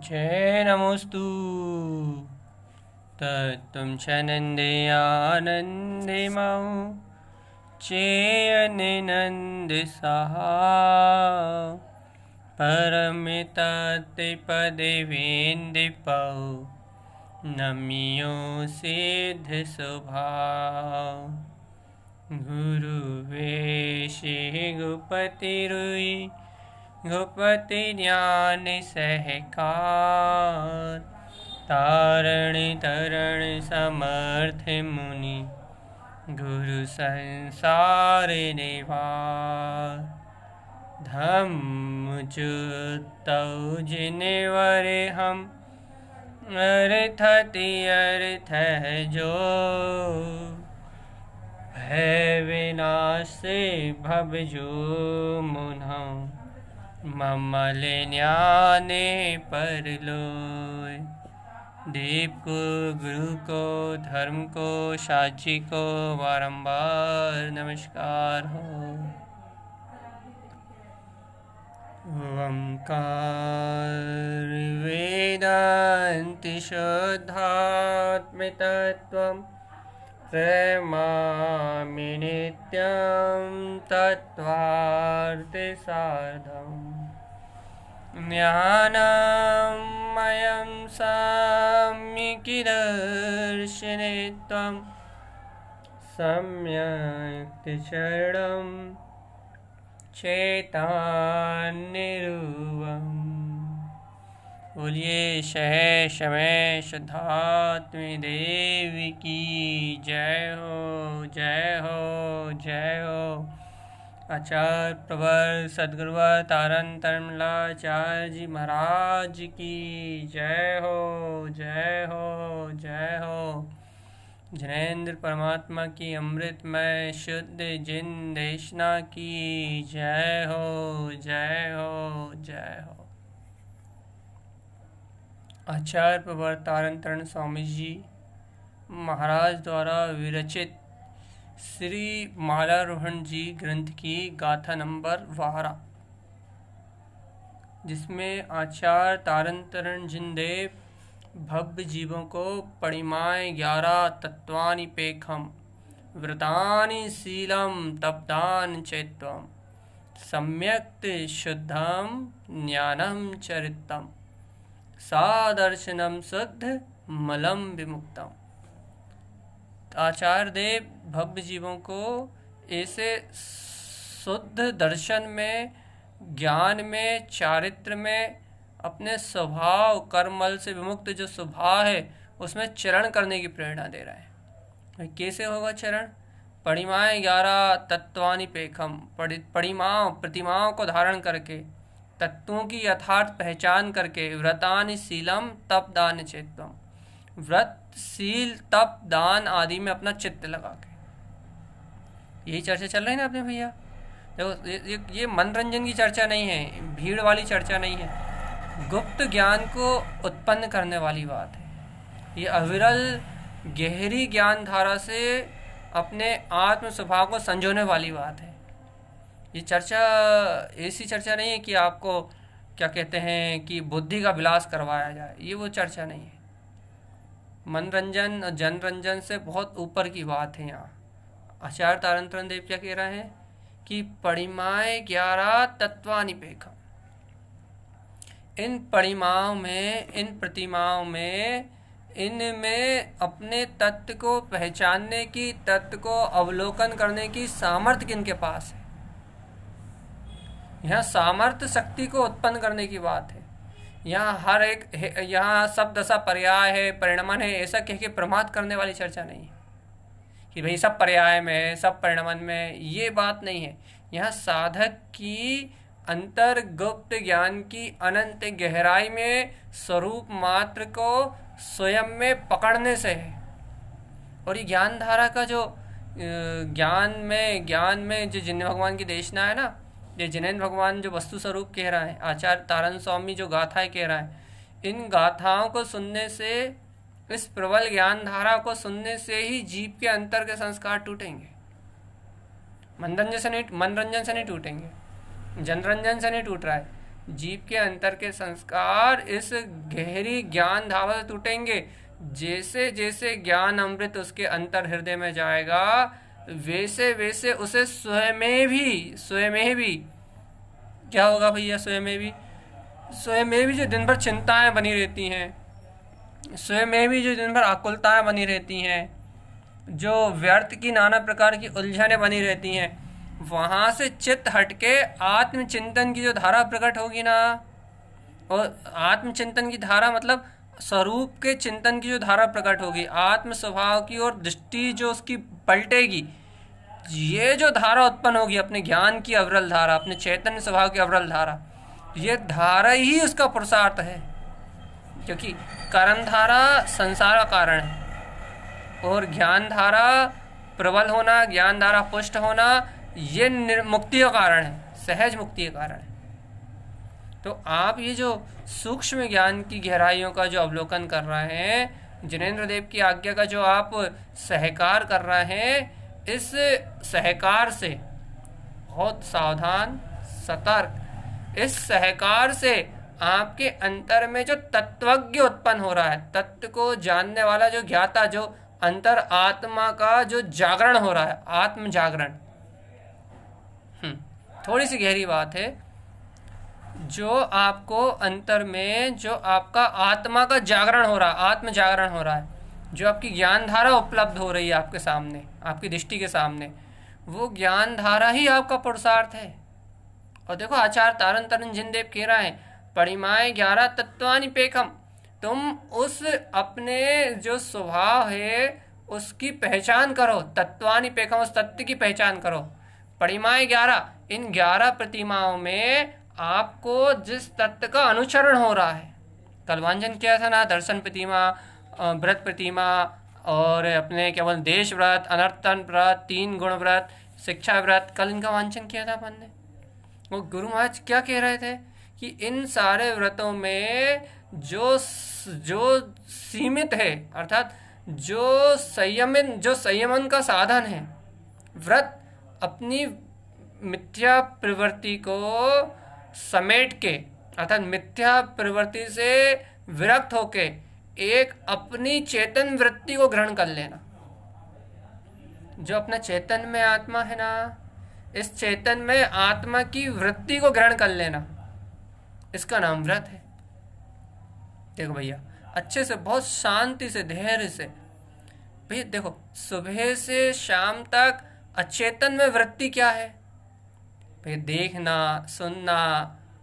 जय नमोस्तु तत्त्वं चनन्दे आनन्दे मां चेयनिनन्दसहा परमिताते पदे वेन्दे पौ नमियो सिद्धस्वभाव गुरुवे श्रीगुपतिरुयि गुपति ज्ञान सहकार तारण तरण समर्थ मुनि गुरु संसार निवार धम्म चुतौ जिनवर हम अर्थति अर्थ है जो भय विनाश भव जो मुन्हा ममल न्याने पर लोय देव को गुरु को धर्म को साची को बारंबार नमस्कार हो ओंकार वेदांति शुद्धात्मतत्वम् मामि नित्यं तत्त्वार्तिसार्धम् ज्ञानामयं साम्यकिदर्शने त्वं सम्यक्तिचरणं चेतान्निरूपम् बोलिए शह शवय शुद्धात्म देव की जय हो जय हो जय हो आचार्य प्रवर सदगुरुवर तारन तरमलाचार्य जी महाराज की जय हो जय हो जय हो जनेन्द्र परमात्मा की अमृतमय शुद्ध जिन देशना की जय हो जय हो जय हो आचार्य प्रवर तरण स्वामी जी महाराज द्वारा विरचित श्री मालारोहण जी ग्रंथ की गाथा नंबर वाहरा जिसमें आचार्य तारण जिंदेव भव्य जीवों को परिमाय ग्यारह तत्वानि पेखम व्रतानि शीलम तपदान चैत्वम सम्यक्त शुद्धम ज्ञानम चरितम सादर्शनम शुद्ध मलम विमुक्तम आचार्य देव भव्य जीवों को ऐसे शुद्ध दर्शन में ज्ञान में चारित्र में अपने स्वभाव कर्मल से विमुक्त जो स्वभाव है उसमें चरण करने की प्रेरणा दे रहा है तो कैसे होगा चरण परिमाएँ ग्यारह तत्वानी पेखम परिमाओं प्रतिमाओं को धारण करके तत्वों की यथार्थ पहचान करके व्रतान शीलम तप दान चित्तम व्रत शील तप दान आदि में अपना चित्त लगा के यही चर्चा चल रही है ना अपने भैया देखो ये, ये मनोरंजन की चर्चा नहीं है भीड़ वाली चर्चा नहीं है गुप्त ज्ञान को उत्पन्न करने वाली बात है ये अविरल गहरी ज्ञान धारा से अपने आत्म स्वभाव को संजोने वाली बात है ये चर्चा ऐसी चर्चा नहीं है कि आपको क्या कहते हैं कि बुद्धि का विलास करवाया जाए ये वो चर्चा नहीं है मनोरंजन और जनरंजन से बहुत ऊपर की बात है यहाँ आचार्य तारंतरण देव क्या कह रहे हैं कि परिमाए ग्यारह तत्वानिपेखा इन परिमाओं में इन प्रतिमाओं में इनमें अपने तत्व को पहचानने की तत्व को अवलोकन करने की सामर्थ्य किन के पास है यहाँ सामर्थ्य शक्ति को उत्पन्न करने की बात है यहाँ हर एक यहाँ सब दशा पर्याय है परिणमन है ऐसा कह के प्रमाद करने वाली चर्चा नहीं है कि भाई सब पर्याय में है सब परिणमन में है ये बात नहीं है यहाँ साधक की अंतर्गुप्त ज्ञान की अनंत गहराई में स्वरूप मात्र को स्वयं में पकड़ने से है और ये ज्ञान धारा का जो ज्ञान में ज्ञान में जो जिन भगवान की देशना है ना ये जिनेन्द्र भगवान जो वस्तु स्वरूप कह रहा है आचार्य तारण स्वामी जो गाथाएं कह रहा है इन गाथाओं को सुनने से इस प्रबल ज्ञान धारा को सुनने से ही जीव के अंतर के संस्कार टूटेंगे मनोरंजन से नहीं मनोरंजन से नहीं टूटेंगे जनरंजन से नहीं टूट रहा है जीव के अंतर के संस्कार इस गहरी ज्ञान धारा से टूटेंगे जैसे जैसे ज्ञान अमृत उसके अंतर हृदय में जाएगा वैसे वैसे उसे स्वयं भी स्वयं भी क्या होगा भैया स्वयं भी स्वयं में भी जो दिन भर चिंताएं बनी रहती हैं स्वयं में भी जो दिन भर आकुलताएं बनी रहती हैं जो व्यर्थ की नाना प्रकार की उलझनें बनी रहती हैं वहाँ से चित्त हटके आत्मचिंतन की जो धारा प्रकट होगी ना और आत्मचिंतन की धारा मतलब स्वरूप के चिंतन की जो धारा प्रकट होगी आत्म स्वभाव की और दृष्टि जो उसकी पलटेगी ये जो धारा उत्पन्न होगी अपने ज्ञान की अवरल धारा अपने चैतन्य स्वभाव की अवरल धारा ये धारा ही उसका पुरुषार्थ है क्योंकि कर्म धारा संसार का कारण है और ज्ञान धारा प्रबल होना ज्ञान धारा पुष्ट होना ये मुक्ति का कारण है सहज मुक्ति का कारण है तो आप ये जो सूक्ष्म ज्ञान की गहराइयों का जो अवलोकन कर रहे हैं जिनेन्द्र देव की आज्ञा का जो आप सहकार कर रहे हैं इस सहकार से बहुत सावधान सतर्क इस सहकार से आपके अंतर में जो तत्वज्ञ उत्पन्न हो रहा है तत्व को जानने वाला जो ज्ञाता जो अंतर आत्मा का जो जागरण हो रहा है आत्म जागरण हम्म, थोड़ी सी गहरी बात है जो आपको अंतर में जो आपका आत्मा का जागरण हो रहा आत्म जागरण हो रहा है जो आपकी ज्ञान धारा उपलब्ध हो रही है आपके सामने आपकी दृष्टि के सामने वो ज्ञान धारा ही आपका पुरुषार्थ है और देखो आचार्य तारण तरन जिनदेव कह रहा है परिमाए ग्यारह तत्वानि पेखम तुम उस अपने जो स्वभाव है उसकी पहचान करो तत्वानि पेखम उस तत्व की पहचान करो परिमाए ग्यारह इन ग्यारह प्रतिमाओं में आपको जिस तत्व का अनुचरण हो रहा है कलवांजन क्या था ना दर्शन प्रतिमा व्रत प्रतिमा और अपने केवल देश व्रत अनर्थन व्रत तीन गुण व्रत शिक्षा व्रत कल इनका वांछन किया था अपन ने वो गुरु महाराज क्या कह रहे थे कि इन सारे व्रतों में जो जो सीमित है अर्थात जो संयमित जो संयमन का साधन है व्रत अपनी मिथ्या प्रवृत्ति को समेट के अर्थात मिथ्या प्रवृत्ति से विरक्त होके एक अपनी चेतन वृत्ति को ग्रहण कर लेना जो अपने चेतन में आत्मा है ना इस चेतन में आत्मा की वृत्ति को ग्रहण कर लेना इसका नाम व्रत है देखो भैया अच्छे से बहुत शांति से धैर्य से भैया देखो सुबह से शाम तक अचेतन में वृत्ति क्या है फिर देखना सुनना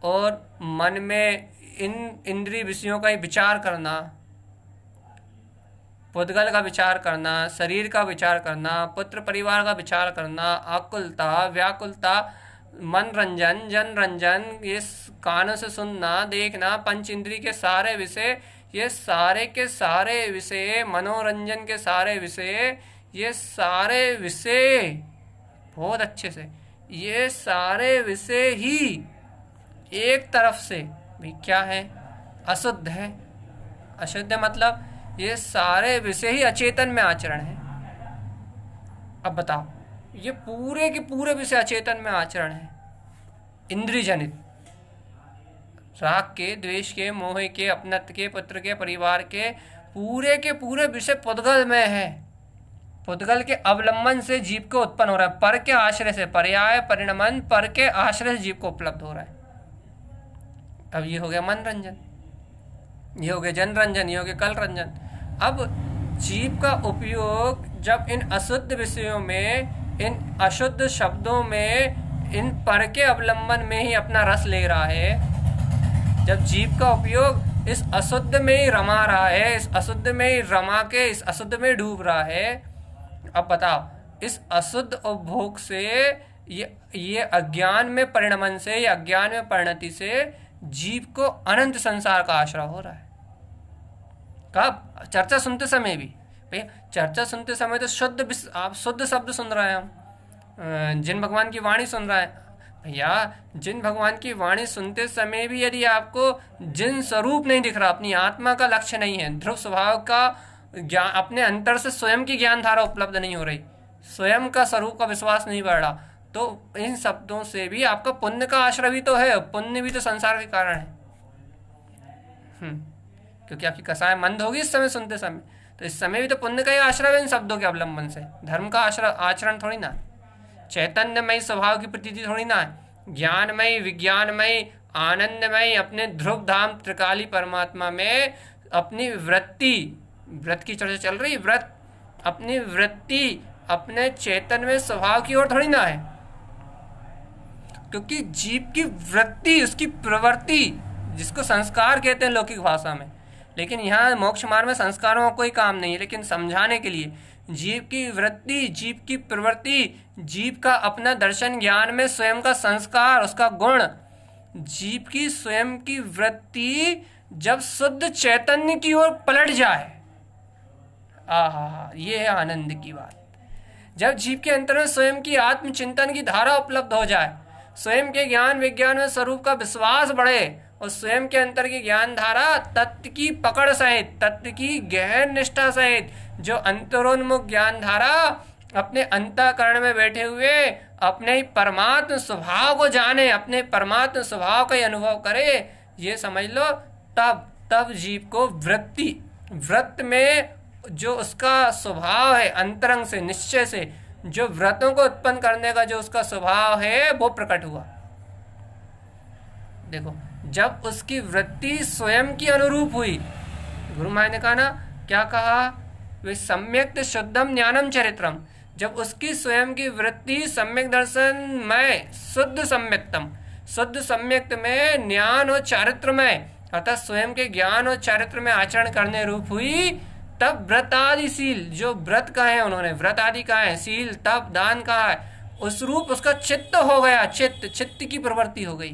और मन में इन इंद्रिय विषयों का ही विचार करना पुद्गल का विचार करना शरीर का विचार करना पुत्र परिवार का विचार करना आकुलता व्याकुलता मनोरंजन जनरंजन ये कानों से सुनना देखना पंच इंद्री के सारे विषय ये सारे के सारे विषय मनोरंजन के सारे विषय ये सारे विषय बहुत अच्छे से ये सारे विषय ही एक तरफ से भी क्या है अशुद्ध है अशुद्ध मतलब ये सारे विषय ही अचेतन में आचरण है अब बताओ ये पूरे के पूरे विषय अचेतन में आचरण है इंद्रिय जनित राग के द्वेष के मोह के अपनत के पुत्र के परिवार के पूरे के पूरे विषय पदगल में है पुतगल के अवलंबन से जीव को उत्पन्न हो रहा है पर के आश्रय से पर्याय परिणमन पर के आश्रय से जीव को उपलब्ध हो रहा है अब ये हो गया मनरंजन ये हो गया जनरंजन ये हो गया कल रंजन अब जीव का उपयोग जब इन अशुद्ध विषयों में इन अशुद्ध शब्दों में इन पर के अवलंबन में ही अपना रस ले रहा है जब जीव का उपयोग इस अशुद्ध में ही रमा रहा है इस अशुद्ध में ही रमा के इस अशुद्ध में डूब रहा है अब बताओ इस अशुद्ध उपभोग से ये ये अज्ञान में परिणमन से या अज्ञान में परिणति से जीव को अनंत संसार का आश्रय हो रहा है कब चर्चा सुनते समय भी भैया चर्चा सुनते समय तो शुद्ध आप शुद्ध शब्द सुन रहे हैं हम जिन भगवान की वाणी सुन रहे हैं भैया जिन भगवान की वाणी सुनते समय भी यदि आपको जिन स्वरूप नहीं दिख रहा अपनी आत्मा का लक्ष्य नहीं है ध्रुव स्वभाव का ज्ञान अपने अंतर से स्वयं की ज्ञान धारा उपलब्ध नहीं हो रही स्वयं का स्वरूप का विश्वास नहीं बढ़ रहा तो इन शब्दों से भी आपका पुण्य का आश्रय भी तो है पुण्य भी तो संसार के कारण है हम्म। क्योंकि आपकी कसाएं मंद होगी इस समय सुनते समय तो इस समय भी तो पुण्य का ही आश्रय है इन शब्दों के अवलंबन से धर्म का आश्रय आचरण थोड़ी ना चैतन्यमयी स्वभाव की प्रतीति थोड़ी ना है ज्ञानमयी विज्ञानमयी आनंदमयी अपने ध्रुव धाम त्रिकाली परमात्मा में अपनी वृत्ति व्रत की चर्चा चल रही व्रत अपनी वृत्ति अपने चेतन में स्वभाव की ओर थोड़ी ना है क्योंकि जीव की वृत्ति उसकी प्रवृत्ति जिसको संस्कार कहते हैं लौकिक भाषा में लेकिन यहाँ मोक्ष मार्ग में संस्कारों का कोई काम नहीं है लेकिन समझाने के लिए जीव की वृत्ति जीव की प्रवृत्ति जीव का अपना दर्शन ज्ञान में स्वयं का संस्कार उसका गुण जीव की स्वयं की वृत्ति जब शुद्ध चैतन्य की ओर पलट जाए आ ये है आनंद की बात जब जीव के अंतर में स्वयं की आत्मचिंतन की धारा उपलब्ध हो जाए स्वयं के ज्ञान विज्ञान में स्वरूप का विश्वास बढ़े और स्वयं के अंतर की ज्ञान धारा तत्व की पकड़ सहित तत्व की गहन निष्ठा सहित जो अंतरोन्मुख ज्ञान धारा अपने अंतःकरण में बैठे हुए अपने ही परमात्म स्वभाव को जाने अपने परमात्म स्वभाव का अनुभव करे ये समझ लो तब तब जीव को वृत्ति वृत्त में जो उसका स्वभाव है अंतरंग से निश्चय से जो व्रतों को उत्पन्न करने का जो उसका स्वभाव है वो प्रकट हुआ देखो जब उसकी वृत्ति स्वयं की अनुरूप हुई गुरु माया ने कहा ना क्या कहा वे सम्यक शुद्धम ज्ञानम चरित्रम जब उसकी स्वयं की वृत्ति सम्यक दर्शन में शुद्ध सम्यक्तम शुद्ध सम्यक्त में ज्ञान और चारित्र में अर्थात स्वयं के ज्ञान और चारित्र में आचरण करने रूप हुई तब व्रत आदि सील जो व्रत कहा है उन्होंने व्रत आदि कहा है सील तब दान कहा है उस रूप उसका चित्त हो गया चित्त चित्त की प्रवृत्ति हो गई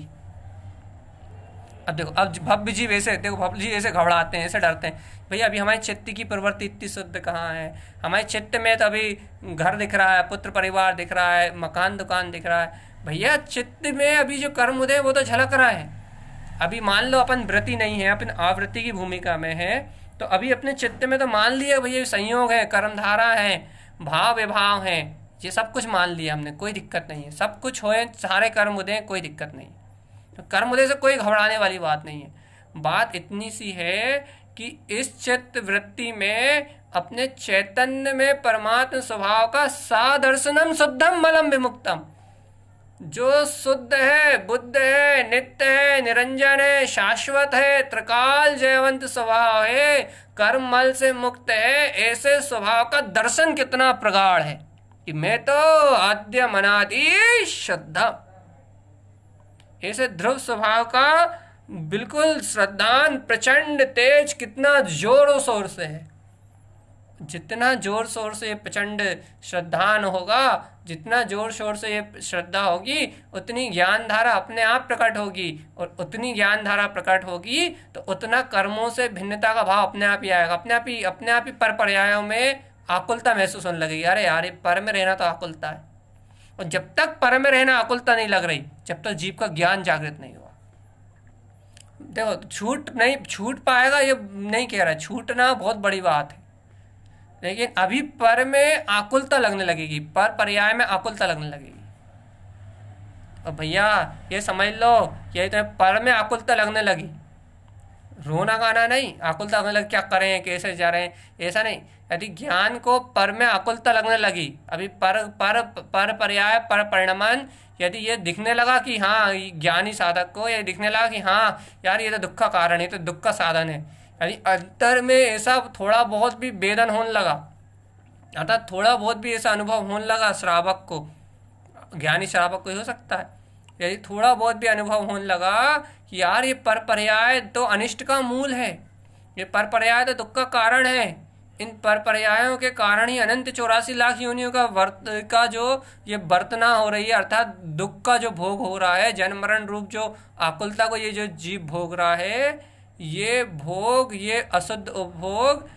अब देखो अब भव्य जीव ऐसे देखो भव्य जीव ऐसे घबराते हैं ऐसे डरते हैं भैया अभी हमारे चित्त की प्रवृत्ति इतनी शुद्ध कहाँ है हमारे चित्त में तो अभी घर दिख रहा है पुत्र परिवार दिख रहा है मकान दुकान दिख रहा है भैया चित्त में अभी जो कर्म उदय वो तो झलक रहा है अभी मान लो अपन व्रति नहीं है अपन आवृत्ति की भूमिका में है तो अभी अपने चित्त में तो मान लिया भैया संयोग है कर्मधारा है भाव विभाव है ये सब कुछ मान लिया हमने कोई दिक्कत नहीं है सब कुछ होए सारे कर्म उदय कोई दिक्कत नहीं तो कर्म उदय से कोई घबराने वाली बात नहीं है बात इतनी सी है कि इस चित्त वृत्ति में अपने चैतन्य में परमात्म स्वभाव का सादर्शनम शुद्धम मलम विमुक्तम जो शुद्ध है बुद्ध है नित्य है निरंजन है शाश्वत है त्रिकाल जयवंत स्वभाव है कर्म मल से मुक्त है ऐसे स्वभाव का दर्शन कितना प्रगाढ़ है कि मैं तो आद्य मनादि श्रद्धा ऐसे ध्रुव स्वभाव का बिल्कुल श्रद्धान प्रचंड तेज कितना जोरों शोर से है जितना जोर शोर से प्रचंड श्रद्धान होगा जितना जोर शोर से ये श्रद्धा होगी उतनी ज्ञान धारा अपने आप प्रकट होगी और उतनी ज्ञान धारा प्रकट होगी तो उतना कर्मों से भिन्नता का भाव अपने आप ही आएगा अपने आप ही अपने आप ही पर पर्यायों में आकुलता महसूस होने लगेगी अरे यार पर में रहना तो आकुलता है और जब तक पर में रहना आकुलता नहीं लग रही जब तक जीव का ज्ञान जागृत नहीं हुआ देखो छूट नहीं छूट पाएगा ये नहीं कह रहा छूटना बहुत बड़ी बात है लेकिन अभी पर में आकुलता लगने लगेगी पर पर्याय में आकुलता लगने लगेगी तो भैया ये समझ लो ये तो पर में आकुलता लगने लगी रोना गाना नहीं आकुलता लगने लगी क्या करें कैसे जा रहे हैं ऐसा नहीं यदि ज्ञान को पर में आकुलता लगने लगी अभी पर पर पर पर्याय पर परिणमन यदि ये दिखने लगा कि हाँ ज्ञानी साधक को ये दिखने लगा कि हाँ यार ये तो दुख का कारण है तो दुख का साधन है यानी अंतर में ऐसा थोड़ा बहुत भी वेदन होने लगा अर्थात थोड़ा बहुत भी ऐसा अनुभव होने लगा श्रावक को ज्ञानी श्रावक को हो सकता है यदि थोड़ा बहुत भी अनुभव होने लगा कि यार ये पर पर्याय तो अनिष्ट का मूल है ये पर पर्याय तो दुख का कारण है इन पर पर्यायों के कारण ही अनंत चौरासी लाख योनियों का वर्त का जो ये वर्तना हो रही है अर्थात दुख का जो भोग हो रहा है जन्म मरण रूप जो आकुलता को ये जो जीव भोग रहा है ये भोग ये असद उपभोग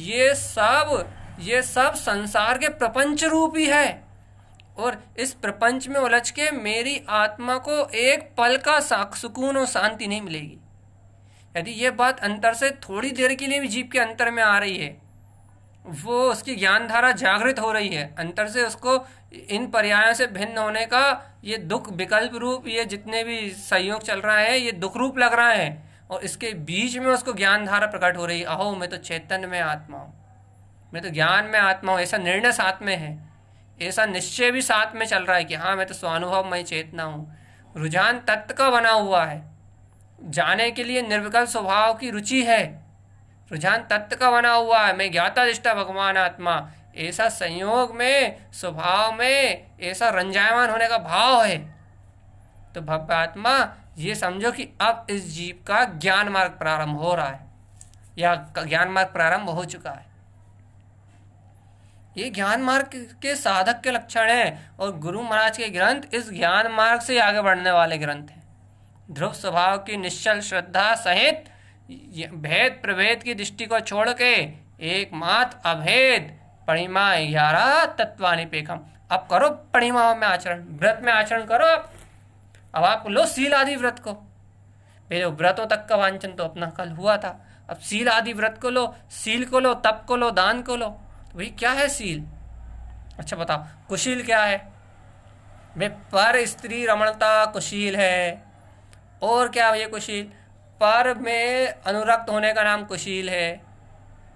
ये सब ये सब संसार के प्रपंच रूप ही है और इस प्रपंच में उलझ के मेरी आत्मा को एक पल का सुकून और शांति नहीं मिलेगी यदि ये बात अंतर से थोड़ी देर के लिए भी जीव के अंतर में आ रही है वो उसकी ज्ञान धारा जागृत हो रही है अंतर से उसको इन पर्यायों से भिन्न होने का ये दुख विकल्प रूप ये जितने भी सहयोग चल रहा है ये दुख रूप लग रहा है और इसके बीच में उसको ज्ञान धारा प्रकट हो रही अहो मैं तो चैतन्य में आत्मा हूँ मैं तो ज्ञान में आत्मा हूँ ऐसा निर्णय साथ में है ऐसा निश्चय भी साथ में चल रहा है कि हाँ मैं तो स्वानुभव मैं चेतना हूँ रुझान तत्व का बना हुआ है जाने के लिए निर्विकल स्वभाव की रुचि है रुझान तत्व का बना हुआ है मैं ज्ञाता दिष्टा भगवान आत्मा ऐसा संयोग में स्वभाव में ऐसा रंजायमान होने का भाव है तो भव्य आत्मा ये समझो कि अब इस जीव का ज्ञान मार्ग प्रारंभ हो रहा है या ज्ञान मार्ग प्रारंभ हो चुका है ये ज्ञान मार्ग के साधक के लक्षण हैं और गुरु महाराज के ग्रंथ इस ज्ञान मार्ग से आगे बढ़ने वाले ग्रंथ हैं ध्रुव स्वभाव की निश्चल श्रद्धा सहित भेद प्रभेद की दृष्टि को छोड़ के एकमात्र अभेद परिमा ग्यारह तत्वानिपेखम अब करो परिमाओं में आचरण व्रत में आचरण करो आप अब आप लो शील आदि व्रत को मेरे व्रतों तक का वांछन तो अपना कल हुआ था अब शील आदि व्रत को लो शील को लो तप को लो दान को लो तो भाई क्या है शील अच्छा बताओ कुशील क्या है भाई पर स्त्री रमणता कुशील है और क्या ये कुशील पर में अनुरक्त होने का नाम कुशील है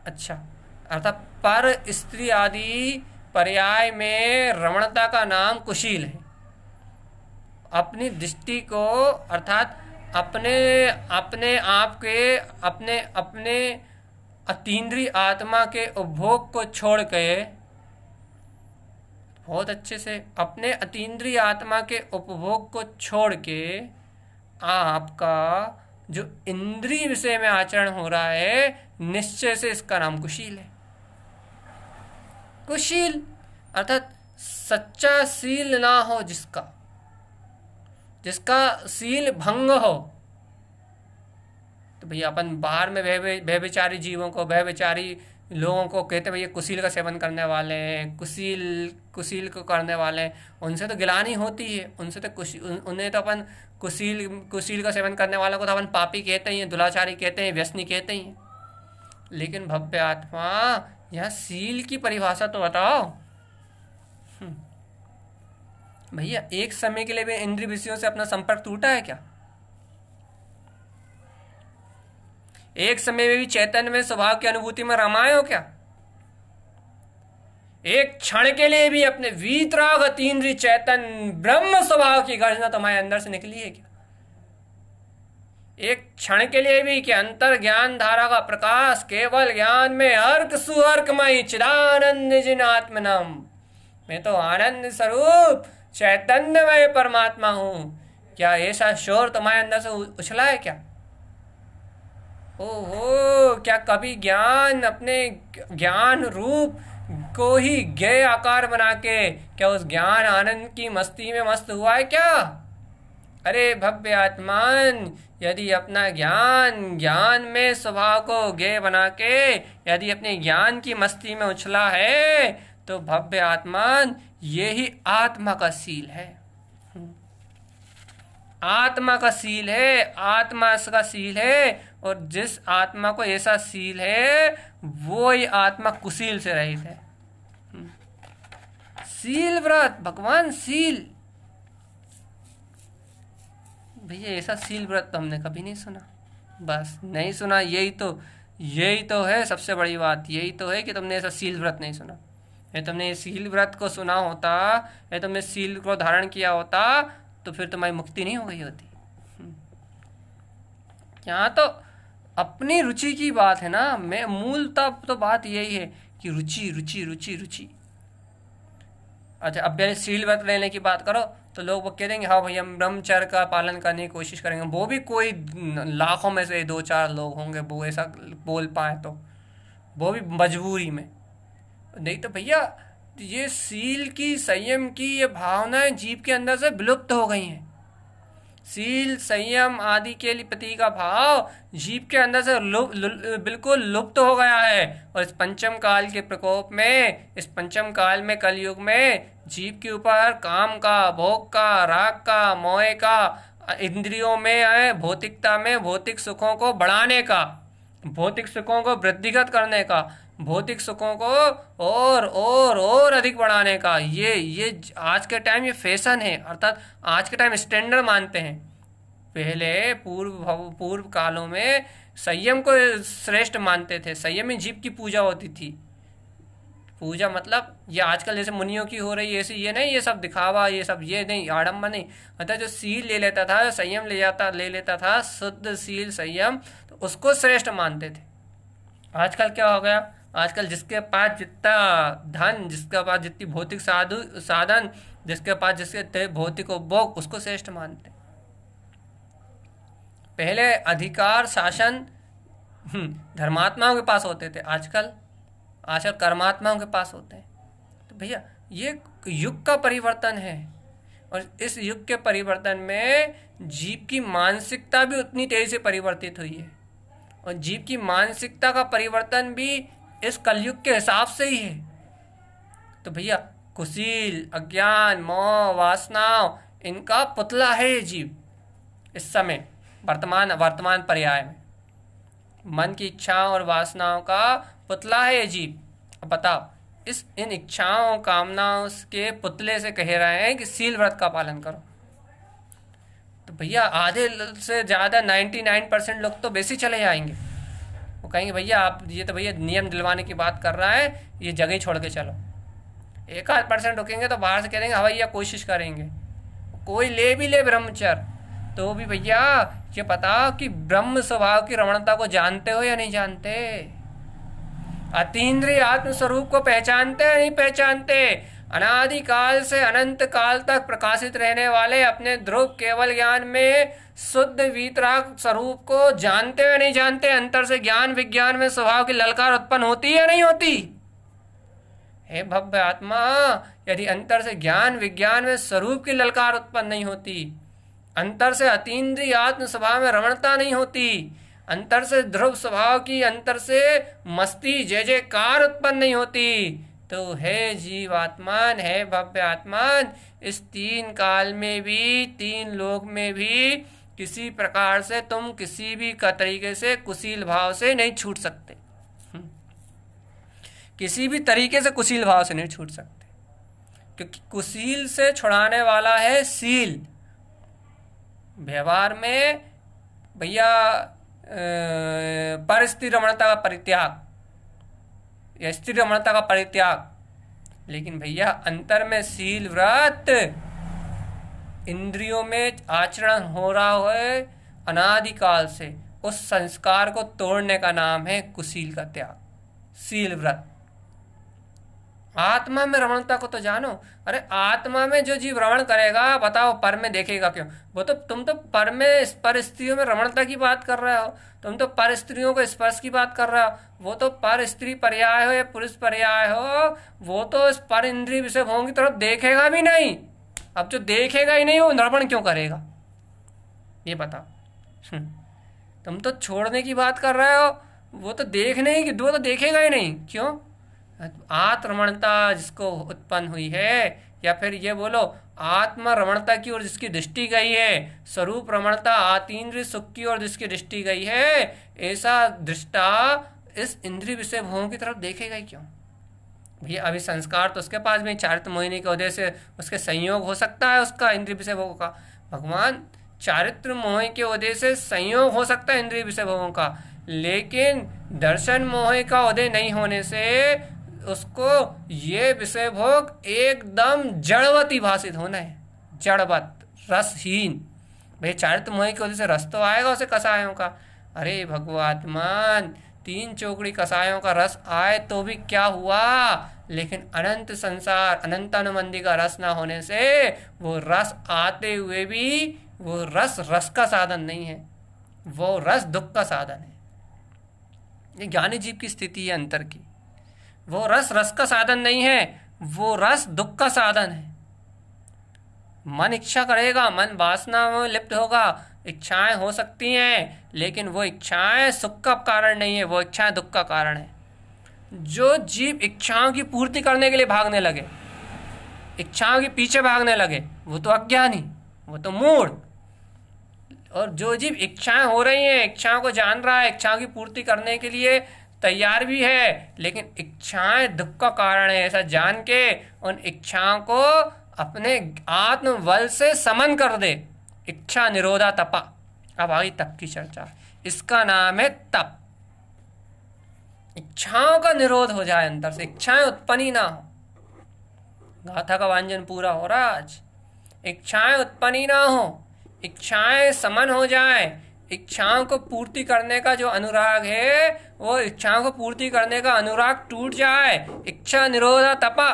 अच्छा अर्थात पर स्त्री आदि पर्याय में रमणता का नाम कुशील है अपनी दृष्टि को अर्थात अपने अपने आप के अपने अपने अतीन्द्रीय आत्मा के उपभोग को छोड़ के बहुत अच्छे से अपने अतीन्द्रीय आत्मा के उपभोग को छोड़ के आपका जो इंद्रिय विषय में आचरण हो रहा है निश्चय से इसका नाम कुशील है कुशील अर्थात सच्चा सील ना हो जिसका जिसका सील भंग हो तो भैया अपन बाहर में व्यभिचारी जीवों को व्यभिचारी लोगों को कहते भैया कुशील का सेवन करने वाले हैं कुशील कुशील को करने वाले हैं उनसे तो गिलानी होती है उनसे तो कुश उन, उन्हें तो अपन कुशील कुशील का सेवन करने वालों को तो अपन पापी कहते हैं दुलाचारी कहते हैं व्यसनी कहते हैं लेकिन भव्य आत्मा यहाँ सील की परिभाषा तो बताओ भैया एक समय के लिए भी इंद्रिय विषयों से अपना संपर्क टूटा है क्या एक समय में भी चैतन्य में स्वभाव की अनुभूति में रमाए हो क्या एक क्षण के लिए भी अपने वीतराग अतीन्द्रिय चैतन ब्रह्म स्वभाव की गर्जना तुम्हारे अंदर से निकली है क्या एक क्षण के लिए भी कि अंतर ज्ञान धारा का प्रकाश केवल ज्ञान में अर्क सुअर्कमय चिदानंद जिन आत्मनम मैं तो आनंद स्वरूप चैतन्यमय परमात्मा हूं क्या ऐसा शोर तुम्हारे अंदर से उछला है क्या ओहो क्या कभी ज्ञान अपने ज्ञान रूप को ही गय आकार बना के क्या उस ज्ञान आनंद की मस्ती में मस्त हुआ है क्या अरे भव्य आत्मान यदि अपना ज्ञान ज्ञान में स्वभाव को गे बना के यदि अपने ज्ञान की मस्ती में उछला है तो भव्य आत्मान ये ही आत्मा का सील है आत्मा का सील है आत्मा इसका सील है और जिस आत्मा को ऐसा सील है वो ही आत्मा कुशील से रहित है सील व्रत भगवान सील भैया ऐसा सील व्रत तो हमने कभी नहीं सुना बस नहीं सुना यही तो यही तो है सबसे बड़ी बात यही तो है कि तुमने ऐसा सील व्रत नहीं सुना ये तुमने शील व्रत को सुना होता ये तुमने शील को धारण किया होता तो फिर तुम्हारी मुक्ति नहीं हो गई होती हम्म। यहाँ तो अपनी रुचि की बात है ना मैं मूलतः तो बात यही है कि रुचि रुचि रुचि रुचि अच्छा अब पहले शील व्रत लेने की बात करो तो लोग वो कह देंगे हाँ भाई हम ब्रह्मचर्य का पालन करने की कोशिश करेंगे वो भी कोई लाखों में से दो चार लोग होंगे वो ऐसा बोल पाए तो वो भी मजबूरी में नहीं तो भैया ये सील की संयम की ये भावनाएं जीव के अंदर से विलुप्त हो गई हैं सील संयम आदि के लिए पति का भाव जीव के अंदर से बिल्कुल लुप्त हो गया है और इस पंचम काल के प्रकोप में इस पंचम काल में कलयुग में जीव के ऊपर काम का भोग का राग का मोह का इंद्रियों में भौतिकता में भौतिक सुखों को बढ़ाने का भौतिक सुखों को वृद्धिगत करने का भौतिक सुखों को और और और अधिक बढ़ाने का ये ये आज के टाइम ये फैशन है अर्थात आज के टाइम स्टैंडर्ड मानते हैं पहले पूर्व पूर्व कालों में संयम को श्रेष्ठ मानते थे संयम में जीव की पूजा होती थी पूजा मतलब ये आजकल जैसे मुनियों की हो रही है ऐसी ये नहीं ये सब दिखावा ये सब ये नहीं आडम्बर नहीं मतलब जो सील ले लेता था संयम ले जाता ले लेता था शुद्ध सील संयम तो उसको श्रेष्ठ मानते थे आजकल क्या हो गया आजकल जिसके पास जितना धन जिसके पास जितनी भौतिक साधु साधन जिसके पास जिसके भौतिक उपभोग उसको श्रेष्ठ मानते पहले अधिकार शासन हम्म, धर्मात्माओं के पास होते थे आजकल आजकल कर्मात्माओं के पास होते हैं तो भैया ये युग का परिवर्तन है और इस युग के परिवर्तन में जीव की मानसिकता भी उतनी तेजी से परिवर्तित हुई है और जीव की मानसिकता का परिवर्तन भी इस कलयुग के हिसाब से ही है तो भैया कुशील अज्ञान मोह वासनाओं इनका पुतला है ये जीव इस समय वर्तमान वर्तमान पर्याय में मन की इच्छाओं और वासनाओं का पुतला है ये जीव अब बताओ इस इन इच्छाओं कामनाओं के पुतले से कह रहे हैं कि सील व्रत का पालन करो तो भैया आधे से ज़्यादा 99 परसेंट लोग तो बेसी चले जाएंगे वो कहेंगे भैया आप ये तो भैया नियम दिलवाने की बात कर रहा है ये जगह छोड़ के चलो एक आध परसेंट रुकेंगे तो बाहर से कह देंगे हाँ भैया कोशिश करेंगे कोई ले भी ले ब्रह्मचर तो भी भैया ये पता कि ब्रह्म स्वभाव की रमणता को जानते हो या नहीं जानते अतीन्द्रिय आत्मस्वरूप को पहचानते या नहीं पहचानते काल से अनंत काल तक प्रकाशित रहने वाले अपने ध्रुव केवल ज्ञान में शुद्ध वीतराग स्वरूप को जानते हुए नहीं जानते अंतर से ज्ञान विज्ञान में स्वभाव की ललकार उत्पन्न होती है नहीं होती हे भव्य आत्मा यदि अंतर से ज्ञान विज्ञान में स्वरूप की ललकार उत्पन्न नहीं होती अंतर से अतीन्द्रिय आत्म स्वभाव में रमणता नहीं होती अंतर से ध्रुव स्वभाव की अंतर से मस्ती जय जयकार उत्पन्न नहीं होती तो है जीवात्मान है भव्य आत्मान इस तीन काल में भी तीन लोक में भी किसी प्रकार से तुम किसी भी का तरीके से कुशील भाव से नहीं छूट सकते हम्म। किसी भी तरीके से कुशील भाव से नहीं छूट सकते क्योंकि कुशील से छुड़ाने वाला है सील व्यवहार में भैया परिस्थिति रमणता का परित्याग स्त्री रमणता का परित्याग लेकिन भैया अंतर में शील व्रत इंद्रियों में आचरण हो रहा है अनादिकाल से उस संस्कार को तोड़ने का नाम है कुशील का त्याग शील व्रत आत्मा में रमणता को तो जानो अरे आत्मा में जो जीव रमण करेगा बताओ पर में देखेगा क्यों वो तो तुम तो पर में पर स्त्रियों में रमणता की बात कर रहे हो तुम तो पर स्त्रियों को स्पर्श की बात कर रहे हो वो तो पर स्त्री पर्याय हो या पुरुष पर्याय हो वो तो इस पर इंद्रिय विषय भोग की तरफ देखेगा भी नहीं अब जो देखेगा ही नहीं वो रमण क्यों करेगा ये बताओ हम्म। तुम तो छोड़ने की बात कर रहे हो वो तो देखने ही वो तो देखेगा ही नहीं क्यों आत्मरमणता जिसको उत्पन्न हुई है या फिर ये बोलो आत्मरमणता की ओर जिसकी दृष्टि गई है स्वरूप रमणता आतीन्द्र सुख की ओर जिसकी दृष्टि गई है ऐसा दृष्टा इस इंद्रिय विषय भोगों की तरफ देखेगा ही क्यों भैया अभी संस्कार तो उसके पास भी चारित्र मोहिनी के उदय से उसके संयोग हो सकता है उसका इंद्रिय विषय भोगों का भगवान चारित्र मोह के उदय से संयोग हो सकता है इंद्रिय विषय भोगों का लेकिन दर्शन मोह का उदय नहीं होने से उसको ये विषय भोग एकदम जड़वती भाषित होना है जड़वत रसहीन भाई चारित्र मोह की वजह से रस तो आएगा उसे कसायों का अरे भगवान तीन चौकड़ी कसायों का रस आए तो भी क्या हुआ लेकिन अनंत संसार अनंत अनुमंदी का रस ना होने से वो रस आते हुए भी वो रस रस का साधन नहीं है वो रस दुख का साधन है ये ज्ञानी जीव की स्थिति है अंतर की वो रस रस का साधन नहीं है वो रस दुख का साधन है मन इच्छा करेगा मन वासना में लिप्त होगा इच्छाएं हो सकती हैं लेकिन वो इच्छाएं सुख का कारण नहीं है वो इच्छाएं दुख का कारण है जो जीव इच्छाओं की पूर्ति करने के लिए भागने लगे इच्छाओं के पीछे भागने लगे वो तो अज्ञानी वो तो मूढ़ और जो जीव इच्छाएं हो रही हैं इच्छाओं को जान रहा है इच्छाओं की पूर्ति करने के लिए तैयार भी है लेकिन इच्छाएं दुख का कारण है ऐसा जान के उन इच्छाओं को अपने आत्मबल से समन कर दे इच्छा निरोधा तपा अब आई तप की चर्चा इसका नाम है तप इच्छाओं का निरोध हो जाए अंदर से इच्छाएं उत्पन्न ही ना हो गाथा का वांजन पूरा हो रहा आज इच्छाएं उत्पन्न ही ना हो इच्छाएं समन हो जाए इच्छाओं को पूर्ति करने का जो अनुराग है वो इच्छाओं को पूर्ति करने का अनुराग टूट जाए इच्छा निरोधा तपा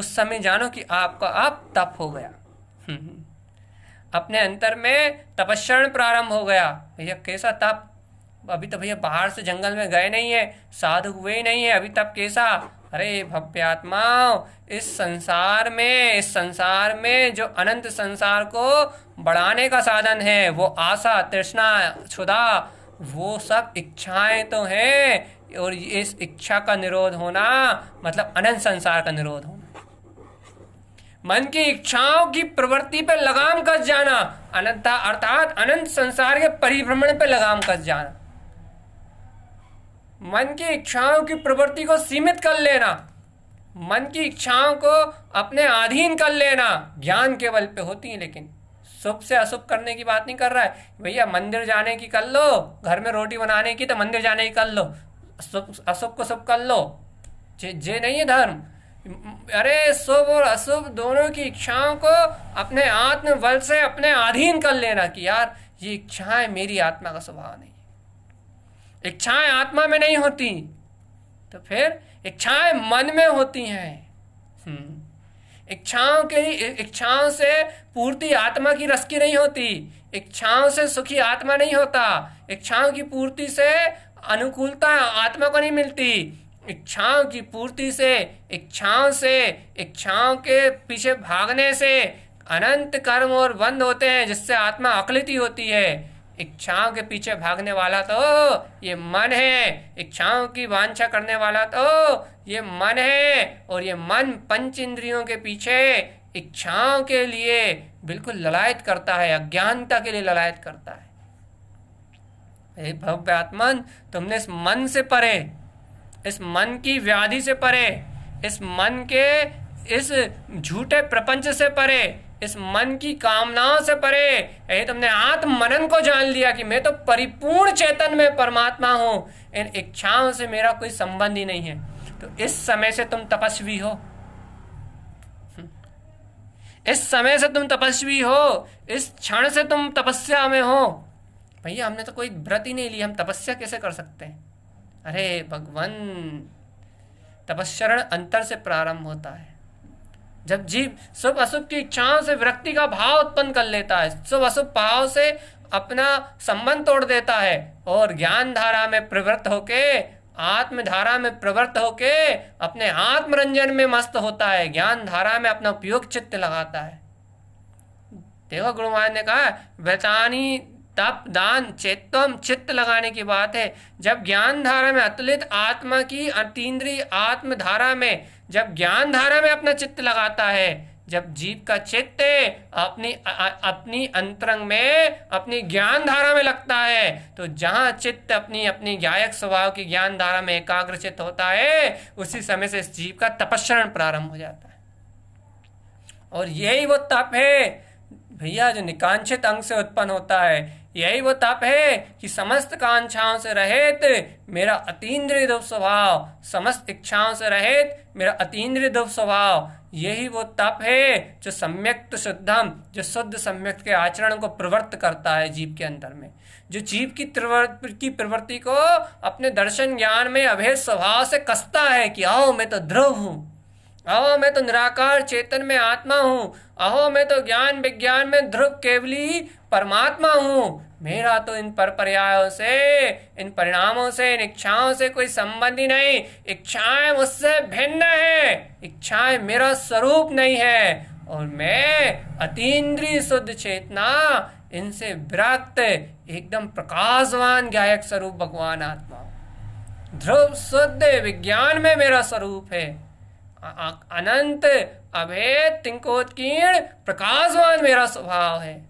उस समय जानो कि आपका आप तप हो गया हम्म। अपने अंतर में तपस्रण प्रारंभ हो गया भैया कैसा तप अभी तो भैया बाहर से जंगल में गए नहीं है साधु हुए ही नहीं है अभी तप कैसा अरे भव्यात्माओं इस संसार में इस संसार में जो अनंत संसार को बढ़ाने का साधन है वो आशा तृष्णा क्षुदा वो सब इच्छाएं तो हैं और इस इच्छा का निरोध होना मतलब अनंत संसार का निरोध होना मन की इच्छाओं की प्रवृत्ति पर लगाम कस जाना अनंत अर्थात अनंत संसार के परिभ्रमण पर लगाम कस जाना मन की इच्छाओं की प्रवृत्ति को सीमित कर लेना मन की इच्छाओं को अपने अधीन कर लेना ज्ञान के बल पे होती है लेकिन शुभ से अशुभ करने की बात नहीं कर रहा है भैया मंदिर जाने की कर लो घर में रोटी बनाने की तो मंदिर जाने की कर लो अशुभ को शुभ कर लो जे, जे नहीं है धर्म अरे शुभ और अशुभ दोनों की इच्छाओं को अपने आत्मबल से अपने अधीन कर लेना कि यार ये इच्छाएं मेरी आत्मा का स्वभाव नहीं इच्छाएं आत्मा में नहीं होती तो फिर इच्छाएं मन में होती हैं इच्छाओं हम्म। के इच्छाओं से पूर्ति आत्मा की रस की नहीं होती इच्छाओं से सुखी आत्मा नहीं होता इच्छाओं की पूर्ति से अनुकूलता आत्मा को नहीं मिलती इच्छाओं की पूर्ति से इच्छाओं से इच्छाओं के पीछे भागने से अनंत कर्म और बंद होते हैं जिससे आत्मा अकलित होती है इच्छाओं के पीछे भागने वाला तो ये मन है इच्छाओं की वांछा करने वाला तो ये मन है और ये मन पंच इंद्रियों के पीछे इच्छाओं के लिए बिल्कुल ललायत करता है अज्ञानता के लिए ललायत करता है भव्य आत्मन तुमने इस मन से परे इस मन की व्याधि से परे इस मन के इस झूठे प्रपंच से परे इस मन की कामनाओं से परे यही तुमने मनन को जान लिया कि मैं तो परिपूर्ण चेतन में परमात्मा हूं इन इच्छाओं से मेरा कोई संबंध ही नहीं है तो इस समय से तुम तपस्वी हो इस समय से तुम तपस्वी हो इस क्षण से तुम तपस्या में हो भैया हमने तो कोई व्रत ही नहीं लिया हम तपस्या कैसे कर सकते हैं अरे भगवान तपस्रण अंतर से प्रारंभ होता है जब जीव शुभ अशुभ की इच्छाओं से विरक्ति का भाव उत्पन्न कर लेता है शुभ अशुभ भाव से अपना संबंध तोड़ देता है और ज्ञान धारा में प्रवृत्त होके आत्मधारा में प्रवृत्त होके अपने आत्मरंजन में मस्त होता है ज्ञान धारा में अपना उपयोग चित्त लगाता है देखो गुरुमान ने कहा वैतानी तप दान चेतम चित्त लगाने की बात है जब ज्ञान धारा में अतुलित आत्मा की अतीन्द्रीय आत्म धारा में जब ज्ञान धारा में अपना चित्त लगाता है जब जीव का चित्त अपनी अपनी अंतरंग में अपनी ज्ञान धारा में लगता है तो जहां चित्त अपनी अपनी गायक स्वभाव की ज्ञान धारा में एकाग्रचित होता है उसी समय से इस जीव का तपस्रण प्रारंभ हो जाता है और यही वो तप है भैया जो निकांक्षित अंग से उत्पन्न होता है यही वो तप है कि समस्त कांक्षाओं से रहित मेरा अतीन्द्रिय दुव स्वभाव समस्त इच्छाओं से रहित मेरा अतीन्द्रिय दुव स्वभाव यही वो तप है जो सम्यक्त शुद्धम जो शुद्ध सम्यक्त के आचरण को प्रवृत्त करता है जीव के अंदर में जो जीव की की प्रवृत्ति को अपने दर्शन ज्ञान में अभेद स्वभाव से कसता है कि आओ मैं तो ध्रुव हूँ अहो मैं तो निराकार चेतन में आत्मा हूँ अहो मैं तो ज्ञान विज्ञान में ध्रुव केवली परमात्मा हूँ मेरा तो इन पर पर्यायों से इन परिणामों से इन इच्छाओं से कोई संबंध ही नहीं इच्छाएं मुझसे भिन्न है इच्छाएं मेरा स्वरूप नहीं है और मैं अतीन्द्रिय शुद्ध चेतना इनसे विरक्त एकदम प्रकाशवान गायक स्वरूप भगवान आत्मा ध्रुव शुद्ध विज्ञान में मेरा स्वरूप है अनंत अभेद तिंकोत्कीर्ण प्रकाशवान मेरा स्वभाव है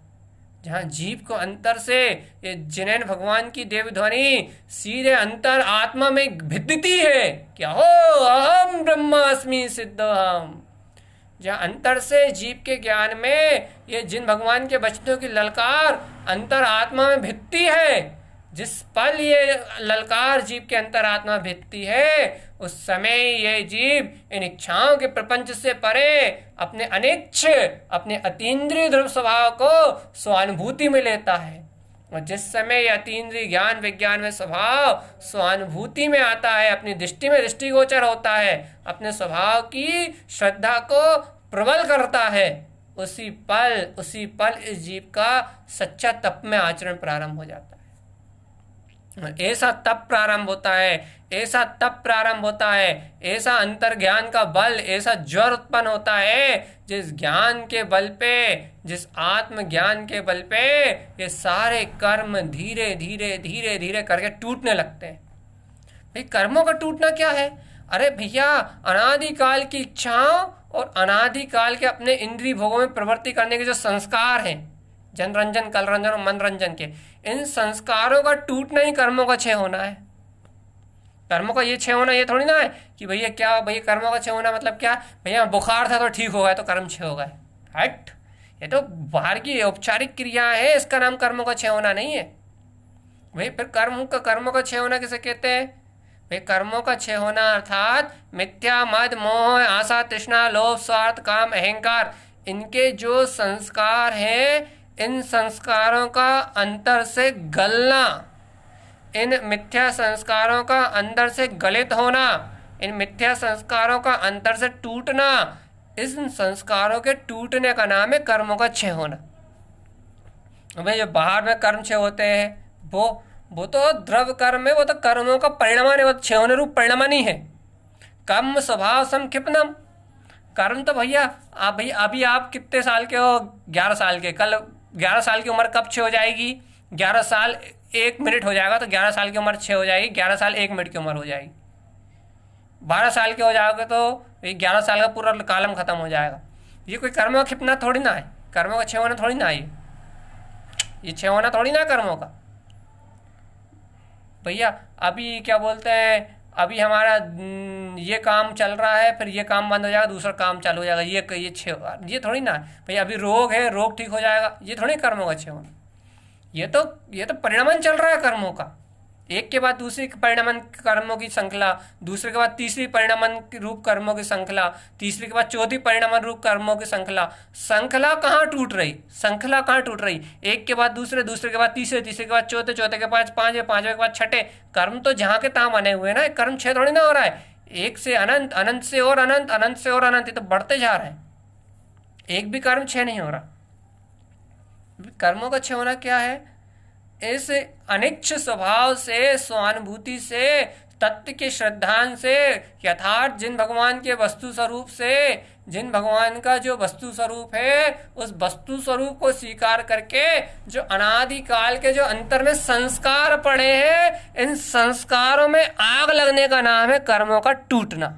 जहाँ जीव को अंतर से ये जिनैन भगवान की देवध्वनि सीधे अंतर आत्मा में भिदती है क्या हो अहम ब्रह्मास्मि सिद्ध हम जहाँ अंतर से जीव के ज्ञान में ये जिन भगवान के बचनों की ललकार अंतर आत्मा में भिदती है जिस पल ये ललकार जीव के अंतरात्मा भेजती है उस समय ये जीव इन इच्छाओं के प्रपंच से परे अपने अनिच्छ अपने अतीन्द्रिय ध्रुव स्वभाव को स्वानुभूति में लेता है और जिस समय यह अतीन्द्रिय ज्ञान विज्ञान में स्वभाव स्वानुभूति में आता है अपनी दृष्टि में दृष्टिगोचर होता है अपने स्वभाव की श्रद्धा को प्रबल करता है उसी पल उसी पल इस जीव का सच्चा तप में आचरण प्रारंभ हो जाता है तो ऐसा तप प्रारंभ होता है ऐसा तप प्रारंभ होता है ऐसा अंतर ज्ञान का बल ऐसा ज्वर उत्पन्न होता है जिस ज्ञान के बल पे जिस ज्ञान के बल पे ये सारे कर्म धीरे धीरे धीरे धीरे करके टूटने लगते हैं भाई कर्मों का टूटना क्या है अरे भैया अनादिकाल की इच्छाओं और अनादिकाल के अपने इंद्री भोगों में प्रवृत्ति करने के जो संस्कार हैं जनरंजन कलरंजन और मनरंजन के इन संस्कारों का टूटना ही कर्मों का क्षय होना है कर्मों का ये क्षय होना ये थोड़ी ना है कि भैया क्या भैया कर्मों का क्षय होना मतलब क्या भैया बुखार था तो ठीक हो गया तो कर्म क्षय हो गए राइट ये तो बाहर की औपचारिक क्रिया है इसका नाम कर्मों का क्षय होना नहीं है भाई फिर कर्म का कर्मों का क्षय होना किसे कहते हैं भाई कर्मों का क्षय होना अर्थात मिथ्या मद मोह आशा तृष्णा लोभ स्वार्थ काम अहंकार इनके जो संस्कार हैं इन संस्कारों का अंतर से गलना इन मिथ्या संस्कारों का अंदर से गलित होना इन मिथ्या संस्कारों का अंतर से टूटना इन संस्कारों के टूटने का नाम है कर्मों का क्षय होना भाई जो बाहर में कर्म क्षय होते हैं वो वो तो द्रव कर्म है वो तो कर्मों का परिणाम वो क्षय तो होने रूप परिणाम नहीं है कर्म स्वभाव संक्षिपनम कर्म तो भैया आप भैया अभी आप कितने साल के हो ग्यारह साल के कल ग्यारह साल की उम्र कब छः हो जाएगी ग्यारह साल एक मिनट हो जाएगा तो ग्यारह साल की उम्र छः हो जाएगी ग्यारह साल एक मिनट की उम्र हो जाएगी बारह साल के हो जाओगे तो ग्यारह साल का पूरा कालम खत्म हो जाएगा ये कोई कर्मों का खिपना थोड़ी ना है कर्मों का छः होना थोड़ी ना है ये छः होना थोड़ी ना कर्मों का भैया अभी क्या बोलते हैं अभी हमारा ये काम चल रहा है फिर ये काम बंद हो जाएगा दूसरा काम चालू हो जाएगा ये ये छः ये थोड़ी ना भाई अभी रोग है रोग ठीक हो जाएगा ये थोड़ी कर्मों का छः होना ये तो ये तो परिणाम चल रहा है कर्मों का एक के बाद दूसरे परिणामन कर्मों की श्रृंखला दूसरे के बाद तीसरी परिणामन रूप कर्मों की श्रृंखला तीसरे के बाद चौथी परिणामन रूप कर्मों की श्रृंखला श्रृंखला कहाँ टूट रही श्रृंखला कहाँ टूट रही एक के बाद दूसरे दूसरे के बाद तीसरे तीसरे के बाद चौथे चौथे के बाद पांचवे पांचवे के बाद छठे कर्म तो जहाँ के तहाँ बने हुए ना कर्म छे थोड़ी ना हो रहा है एक से अनंत अनंत से और अनंत अनंत से और अनंत तो बढ़ते जा रहे हैं एक भी कर्म छः नहीं हो रहा कर्मों का छ होना क्या है इस अनिच्छ स्वभाव से स्वानुभूति से तत्व के श्रद्धान से यथार्थ जिन भगवान के वस्तु स्वरूप से जिन भगवान का जो वस्तु स्वरूप है उस वस्तु स्वरूप को स्वीकार करके जो अनादि काल के जो अंतर में संस्कार पड़े हैं इन संस्कारों में आग लगने का नाम है कर्मों का टूटना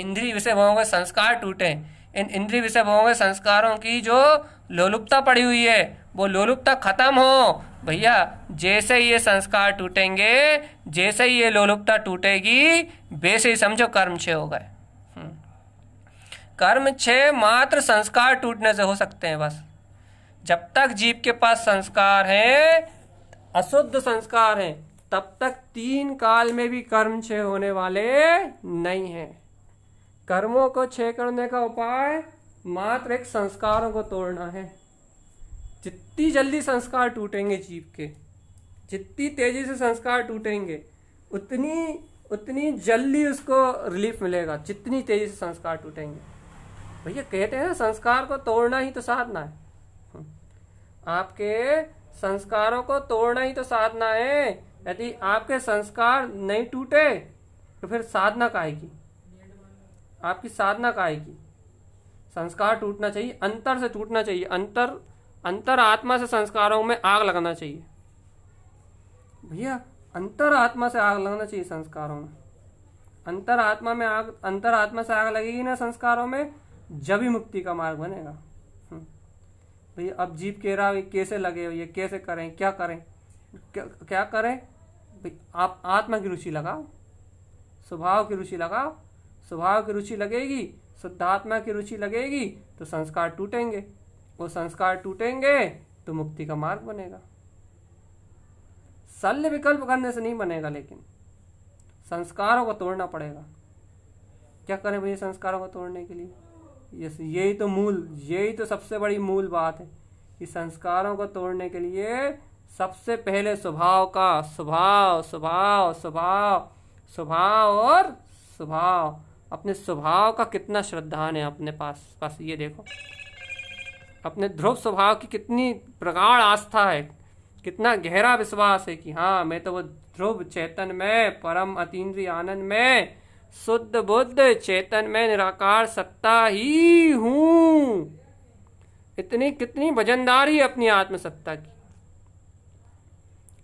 इंद्रिय विषय भवों के संस्कार टूटे इन इंद्रिय विषय भवों के संस्कारों की जो लोलुपता पड़ी हुई है वो लोलुपता खत्म हो भैया जैसे ही ये संस्कार टूटेंगे जैसे ही ये लोलुपता टूटेगी वैसे ही समझो कर्म छे हो गए हम्म। कर्म छे मात्र संस्कार टूटने से हो सकते हैं बस जब तक जीव के पास संस्कार है अशुद्ध संस्कार है तब तक तीन काल में भी कर्म छे होने वाले नहीं है कर्मों को छे करने का उपाय मात्र एक संस्कारों को तोड़ना है जितनी जल्दी संस्कार टूटेंगे जीव के जितनी तेजी से संस्कार टूटेंगे उतनी उतनी जल्दी उसको रिलीफ मिलेगा जितनी तेजी से संस्कार टूटेंगे भैया कहते हैं संस्कार को तोड़ना ही तो साधना है हम्म। आपके संस्कारों को तोड़ना ही तो साधना है यदि आपके संस्कार नहीं टूटे तो फिर साधना आएगी आपकी साधना आएगी संस्कार टूटना चाहिए अंतर से टूटना चाहिए अंतर अंतरात्मा से संस्कारों में आग लगना चाहिए भैया अंतरात्मा से आग लगना चाहिए संस्कारों में अंतरात्मा में आग अंतरात्मा से आग लगेगी ना संस्कारों में जब ही मुक्ति का मार्ग बनेगा हम्म। भैया अब जीप कह रहा कैसे लगे ये कैसे करें क्या करें क्या, क्या करें आप आत्मा की रुचि लगाओ स्वभाव की रुचि लगाओ स्वभाव की रुचि लगेगी शुद्धात्मा की रुचि लगेगी तो संस्कार टूटेंगे वो संस्कार टूटेंगे तो मुक्ति का मार्ग बनेगा शल्य विकल्प करने से नहीं बनेगा लेकिन संस्कारों को तोड़ना पड़ेगा क्या करें भैया संस्कारों को तोड़ने के लिए यस यही तो मूल यही तो सबसे बड़ी मूल बात है कि संस्कारों को तोड़ने के लिए सबसे पहले स्वभाव का स्वभाव स्वभाव स्वभाव स्वभाव और स्वभाव अपने स्वभाव का कितना श्रद्धान है अपने पास बस ये देखो अपने ध्रुव स्वभाव की कितनी प्रगाढ़ आस्था है कितना गहरा विश्वास है कि हाँ मैं तो वो ध्रुव चेतन में परम अतीन्द्रिय आनंद में शुद्ध बुद्ध चेतन में निराकार सत्ता ही हूँ इतनी कितनी वजनदारी अपनी आत्मसत्ता की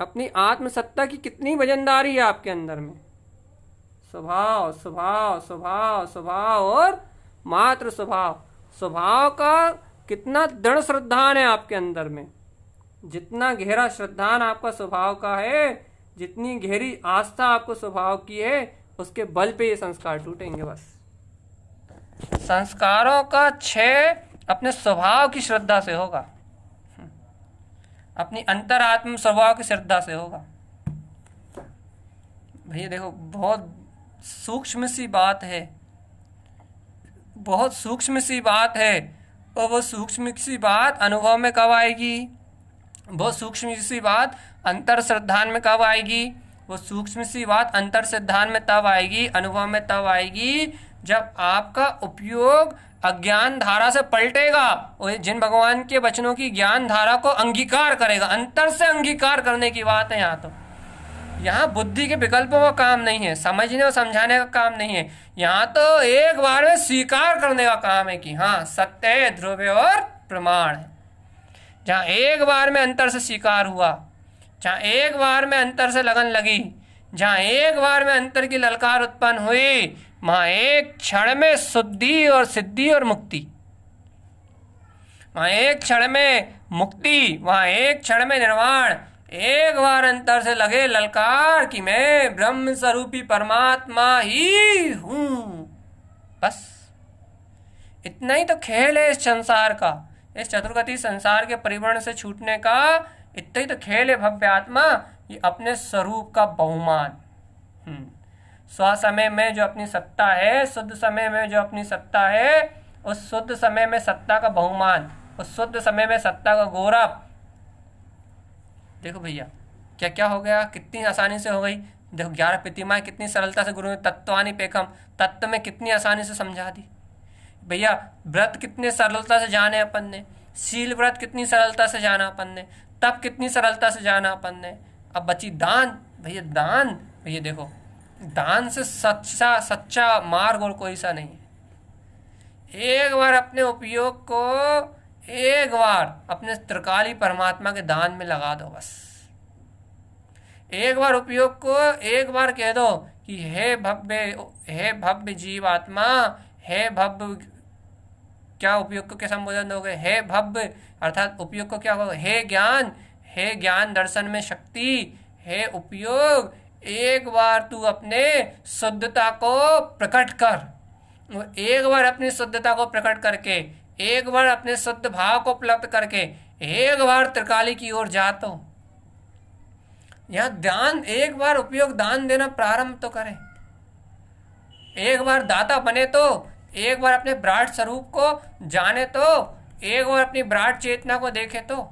अपनी आत्मसत्ता की कितनी वजनदारी है आपके अंदर में स्वभाव स्वभाव स्वभाव स्वभाव और मात्र स्वभाव स्वभाव का कितना दृढ़ श्रद्धान है आपके अंदर में जितना गहरा श्रद्धान आपका स्वभाव का है जितनी गहरी आस्था आपको स्वभाव की है उसके बल पे ये संस्कार टूटेंगे बस संस्कारों का क्षय अपने स्वभाव की श्रद्धा से होगा अपनी अंतरात्म स्वभाव की श्रद्धा से होगा भैया देखो बहुत सूक्ष्म सी बात है बहुत सूक्ष्म सी बात है और वो सूक्ष्म सी बात अनुभव में कब आएगी वो सूक्ष्म सी बात अंतर श्रद्धान में कब आएगी वो सूक्ष्म सी बात अंतर सिद्धांत में तब आएगी अनुभव में तब आएगी जब आपका उपयोग अज्ञान धारा से पलटेगा और जिन भगवान के वचनों की ज्ञान धारा को अंगीकार करेगा अंतर से अंगीकार करने की बात है यहाँ तो यहाँ बुद्धि के विकल्पों का काम नहीं है समझने और समझाने का काम नहीं है यहाँ तो एक बार में स्वीकार करने का काम है कि हाँ सत्य है ध्रुव और प्रमाण है जहाँ एक बार में अंतर से स्वीकार हुआ जहाँ एक बार में अंतर से लगन लगी जहाँ एक बार में अंतर की ललकार उत्पन्न हुई वहाँ एक क्षण में शुद्धि और सिद्धि और मुक्ति वहाँ एक क्षण में मुक्ति वहाँ एक क्षण में निर्वाण एक बार अंतर से लगे ललकार कि मैं ब्रह्म स्वरूपी परमात्मा ही हूं बस इतना ही तो खेल है इस संसार का इस चतुर्गति संसार के परिवर्ण से छूटने का इतना ही तो खेल है भव्य आत्मा ये अपने स्वरूप का बहुमान हम्म। स्व समय में जो अपनी सत्ता है शुद्ध समय में जो अपनी सत्ता है उस शुद्ध समय में सत्ता का बहुमान उस शुद्ध समय में सत्ता का गौरव देखो भैया क्या क्या हो गया कितनी आसानी से हो गई देखो ग्यारह प्रतिमाएँ कितनी सरलता से गुरु ने तत्वानी पेखम तत्व में कितनी आसानी से समझा दी भैया व्रत कितने सरलता से जाने अपन ने शील व्रत कितनी सरलता से जाना अपन ने तप कितनी सरलता से जाना अपन ने अब बची दान भैया दान भैया देखो दान से सच्चा सच्चा मार्ग और कोई सा नहीं है एक बार अपने उपयोग को एक बार अपने त्रिकाली परमात्मा के दान में लगा दो बस एक बार उपयोग को एक बार कह दो कि हे भव्य हे भव्य जीव आत्मा हे भव्य क्या उपयोग को क्या संबोधन दोगे हे भव्य अर्थात उपयोग को क्या हो हे ज्ञान हे ज्ञान दर्शन में शक्ति हे उपयोग एक बार तू अपने शुद्धता को प्रकट कर एक बार अपनी शुद्धता को प्रकट करके एक बार अपने शुद्ध भाव को उपलब्ध करके एक बार त्रिकाली की ओर जा तो यहां दान एक बार उपयोग दान देना प्रारंभ तो करें एक बार दाता बने तो एक बार अपने ब्राट स्वरूप को जाने तो एक बार अपनी ब्राट चेतना को देखे तो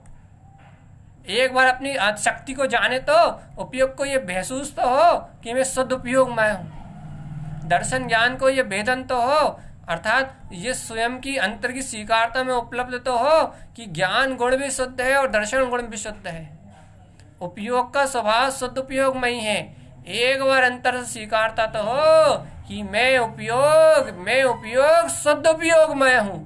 एक बार अपनी शक्ति को जाने तो उपयोग को ये महसूस तो हो कि मैं शुद्ध उपयोग में हूं दर्शन ज्ञान को ये वेदन तो हो अर्थात ये स्वयं की अंतर की स्वीकारता में उपलब्ध तो हो कि ज्ञान गुण भी शुद्ध है और दर्शन गुण भी शुद्ध है उपयोग का स्वभाव शुद्ध उपयोग में ही है एक बार अंतर से स्वीकारता तो हो कि मैं उपयोग मैं उपयोग शुद्ध उपयोग मैं हूं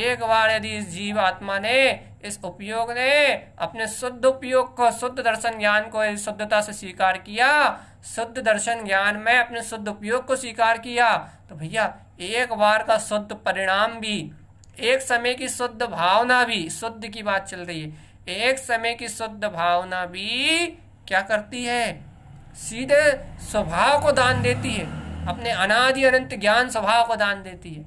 एक बार यदि इस जीव आत्मा ने इस उपयोग ने अपने शुद्ध उपयोग को शुद्ध दर्शन ज्ञान को शुद्धता से स्वीकार किया शुद्ध दर्शन ज्ञान में अपने शुद्ध उपयोग को स्वीकार किया तो भैया एक बार का शुद्ध परिणाम भी एक समय की शुद्ध भावना भी शुद्ध की बात चल रही है एक समय की शुद्ध भावना भी क्या करती है सीधे स्वभाव को दान देती है अपने अनादि अनंत ज्ञान स्वभाव को दान देती है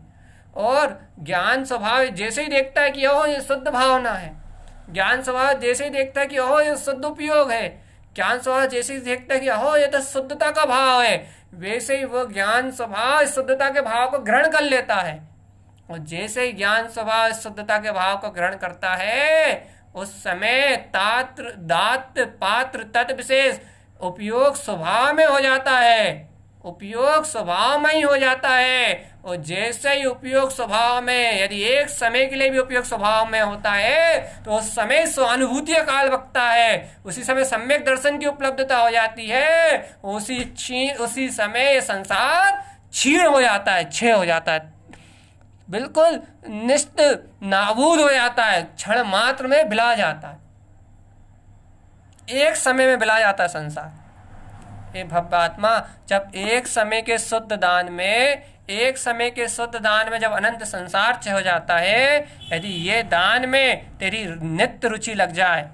और ज्ञान स्वभाव जैसे ही देखता है कि ओह ये शुद्ध भावना है ज्ञान स्वभाव जैसे ही देखता है कि ओह ये शुद्ध उपयोग है ज्ञान स्वभाव जैसे ही देखता है कि ओह ये तो शुद्धता का भाव है वैसे ही वो ज्ञान स्वभाव शुद्धता के भाव को ग्रहण कर लेता है और जैसे ही ज्ञान स्वभाव शुद्धता के भाव को ग्रहण करता है उस समय तात्र दात पात्र तत्व विशेष उपयोग स्वभाव में हो जाता है उपयोग स्वभाव में ही हो जाता है और जैसे ही उपयोग स्वभाव में यदि एक समय के लिए भी उपयोग स्वभाव में होता है तो उस समय स्वानुभूति काल बकता है उसी समय सम्यक दर्शन की उपलब्धता हो जाती है उसी उसी समय संसार छीण हो जाता है छय हो जाता है बिल्कुल निष्ठ नाबूद हो जाता है क्षण मात्र में बिला जाता है एक समय में बिला जाता है संसार हे भव्यात्मा जब एक समय के शुद्ध दान में एक समय के शुद्ध दान में जब अनंत संसार छ हो जाता है यदि ये दान में तेरी नित्य रुचि लग जाए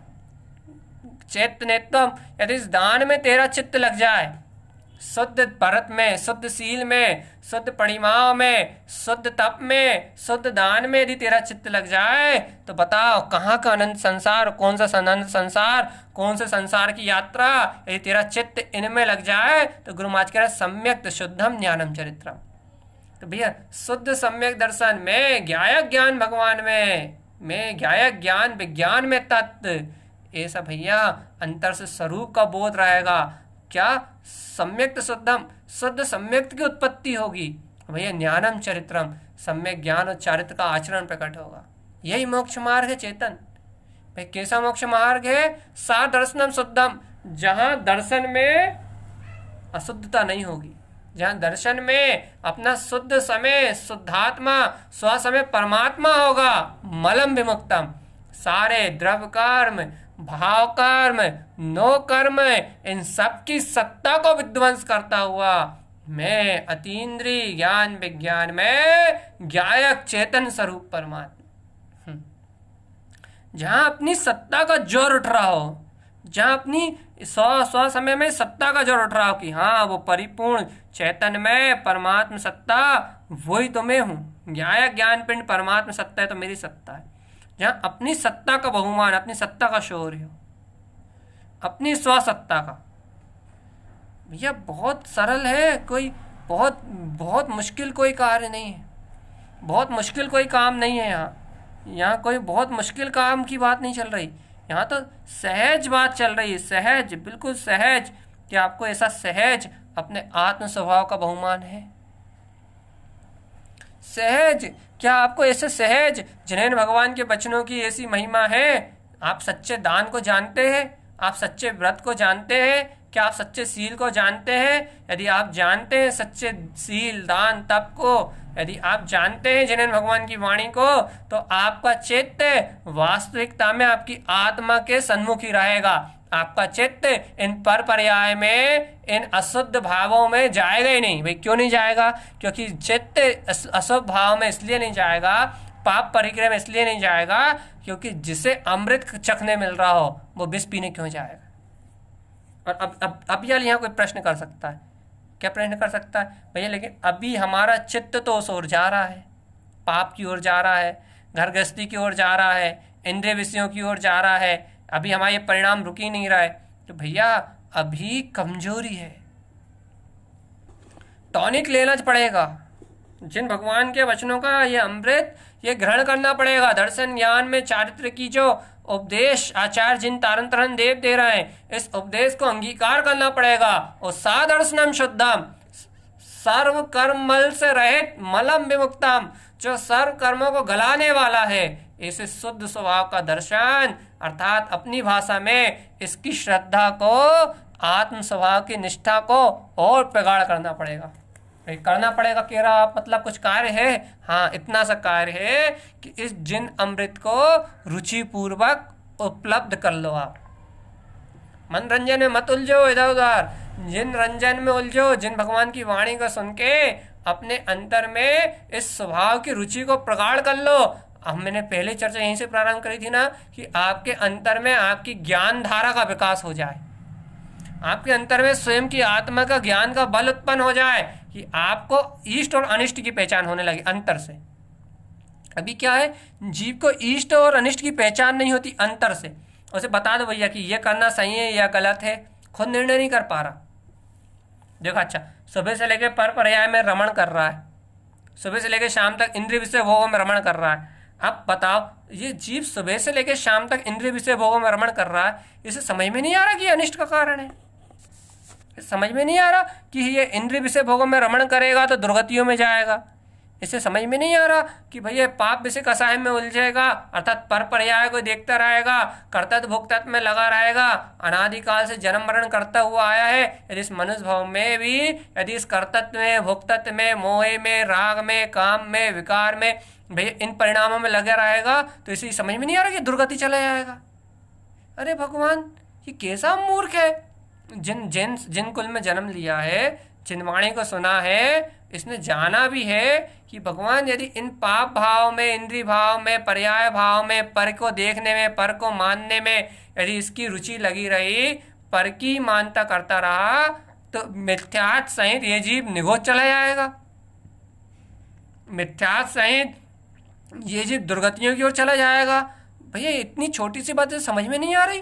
चैतनेत्वम यदि इस दान में तेरा चित्त लग जाए शुद्ध परत में शुद्ध सील में शुद्ध परिमाव में शुद्ध तप में शुद्ध दान में यदि तेरा चित्त लग जाए तो बताओ कहाँ का अनंत संसार कौन सा अनंत संसार कौन से संसार की यात्रा यदि तेरा चित्त इनमें लग जाए तो गुरु महाराज कह रहे सम्यक शुद्धम ज्ञानम चरित्रम तो भैया शुद्ध सम्यक दर्शन में ज्ञायक ज्ञान भगवान में में ज्ञायक ज्ञान विज्ञान में तत्व ऐसा भैया अंतर से स्वरूप का बोध रहेगा क्या सम्यक शुद्धम शुद्ध सम्यक की उत्पत्ति होगी भैया ज्ञानम चरित्रम सम्यक ज्ञान और चरित्र का आचरण प्रकट होगा यही मोक्ष मार्ग है चेतन भाई कैसा मोक्ष मार्ग है सा दर्शनम शुद्धम जहां दर्शन में अशुद्धता नहीं होगी जहां दर्शन में अपना शुद्ध समय शुद्धात्मा स्व समय परमात्मा होगा मलम विमुक्तम सारे द्रव कर्म भाव कर्म नो कर्म इन सबकी सत्ता को विध्वंस करता हुआ मैं अतीन्द्रिय ज्ञान विज्ञान में ज्ञायक चेतन स्वरूप परमात्मा हम्म। जहां अपनी सत्ता का जोर उठ रहा हो जहां अपनी सौ सौ समय में सत्ता का जोर उठ रहा हो कि हाँ वो परिपूर्ण चेतन में परमात्म सत्ता वही तो मैं हूं ज्ञायक ज्ञान पिंड परमात्म सत्ता है तो मेरी सत्ता है यहाँ अपनी सत्ता का बहुमान अपनी सत्ता का शोर हो अपनी स्वसत्ता का भैया बहुत सरल है कोई बहुत बहुत मुश्किल कोई कार्य नहीं है बहुत मुश्किल कोई काम नहीं है यहाँ यहाँ कोई बहुत मुश्किल काम की बात नहीं चल रही यहाँ तो सहज बात चल रही है सहज बिल्कुल सहज कि आपको ऐसा सहज अपने आत्म स्वभाव का बहुमान है सहज क्या आपको ऐसे सहज जिन्हें भगवान के बचनों की ऐसी महिमा है आप सच्चे दान को जानते हैं आप सच्चे व्रत को जानते हैं क्या आप सच्चे सील को जानते हैं यदि आप जानते हैं सच्चे सील दान तप को यदि आप जानते हैं जिन्हें भगवान की वाणी को तो आपका चैत्य वास्तविकता में आपकी आत्मा के ही रहेगा आपका चित्त इन पर पर्याय में इन अशुद्ध भावों में जाएगा ही नहीं भाई क्यों नहीं जाएगा क्योंकि चित्त अशुभ भाव में इसलिए नहीं जाएगा पाप में इसलिए नहीं जाएगा क्योंकि जिसे अमृत चखने मिल रहा हो वो विष पीने क्यों जाएगा और अब अब अब यार यहाँ कोई प्रश्न कर सकता है क्या प्रश्न कर सकता है भैया लेकिन अभी हमारा चित्त तो उस ओर जा रहा है पाप की ओर जा रहा है घर गृहस्थी की ओर जा रहा है इंद्रिय विषयों की ओर जा रहा है अभी हमारे परिणाम रुक ही नहीं रहा है तो भैया अभी कमजोरी है टॉनिक लेना पड़ेगा जिन भगवान के वचनों का ये अमृत ये ग्रहण करना पड़ेगा दर्शन ज्ञान में चारित्र की जो उपदेश आचार्य जिन तारण तरन देव दे रहे हैं इस उपदेश को अंगीकार करना पड़ेगा और सादर्शनम शुद्धम सर्व कर्म मल से रहित मलम विमुक्तम जो सर्व कर्मों को गलाने वाला है इस शुद्ध स्वभाव का दर्शन अर्थात अपनी भाषा में इसकी श्रद्धा को आत्म स्वभाव की निष्ठा को और प्रगाढ़ करना पड़ेगा करना पड़ेगा कह रहा मतलब कुछ कार्य है हाँ इतना सा कार्य है कि इस जिन अमृत को रुचिपूर्वक उपलब्ध कर लो आप मनोरंजन में मत उलझो इधर उधर जिन रंजन में उलझो जिन भगवान की वाणी को सुन के अपने अंतर में इस स्वभाव की रुचि को प्रगाढ़ कर लो हमने पहले चर्चा यहीं से प्रारंभ करी थी ना कि आपके अंतर में आपकी ज्ञान धारा का विकास हो जाए आपके अंतर में स्वयं की आत्मा का ज्ञान का बल उत्पन्न हो जाए कि आपको ईष्ट और अनिष्ट की पहचान होने लगी अंतर से अभी क्या है जीव को ईष्ट और अनिष्ट की पहचान नहीं होती अंतर से उसे बता दो भैया कि यह करना सही है या गलत है खुद निर्णय नहीं कर पा रहा देखो अच्छा सुबह से लेकर पर पर्याय में रमण कर रहा है सुबह से लेकर शाम तक इंद्रिय विषय भोग में रमण कर रहा है आप बताओ ये जीव सुबह से लेकर शाम तक इंद्रिय विषय भोगों में रमण कर रहा है इसे समझ में नहीं आ रहा कि अनिष्ट का कारण है समझ में नहीं आ रहा कि ये इंद्रिय विषय भोगों में रमण करेगा तो दुर्गतियों में जाएगा इसे समझ में नहीं आ रहा कि भैया पाप विषय कसाय में उलझेगा अर्थात पर पर्याय को देखता रहेगा कर्तत्व भुगतत में लगा रहेगा अनादिकाल से जन्म मरण करता हुआ आया है यदि इस मनुष्य भाव में भी यदि इस कर्तत्व में भुगतत्व में मोह में राग में काम में विकार में भैया इन परिणामों में लगा रहेगा तो इसे समझ में नहीं आ रहा कि दुर्गति चला जाएगा अरे भगवान ये कैसा मूर्ख है जिन जिन जिन कुल में जन्म लिया है जिन वाणी को सुना है इसने जाना भी है कि भगवान यदि इन पाप भाव में इंद्री भाव में पर्याय भाव में पर को देखने में पर को मानने में यदि इसकी रुचि लगी रही पर की मानता करता रहा तो मिथ्यात सहित ये जीव निगोच चला जाएगा मिथ्यात सहित ये जी दुर्गतियों की ओर चला जाएगा भैया इतनी छोटी सी बातें तो समझ में नहीं आ रही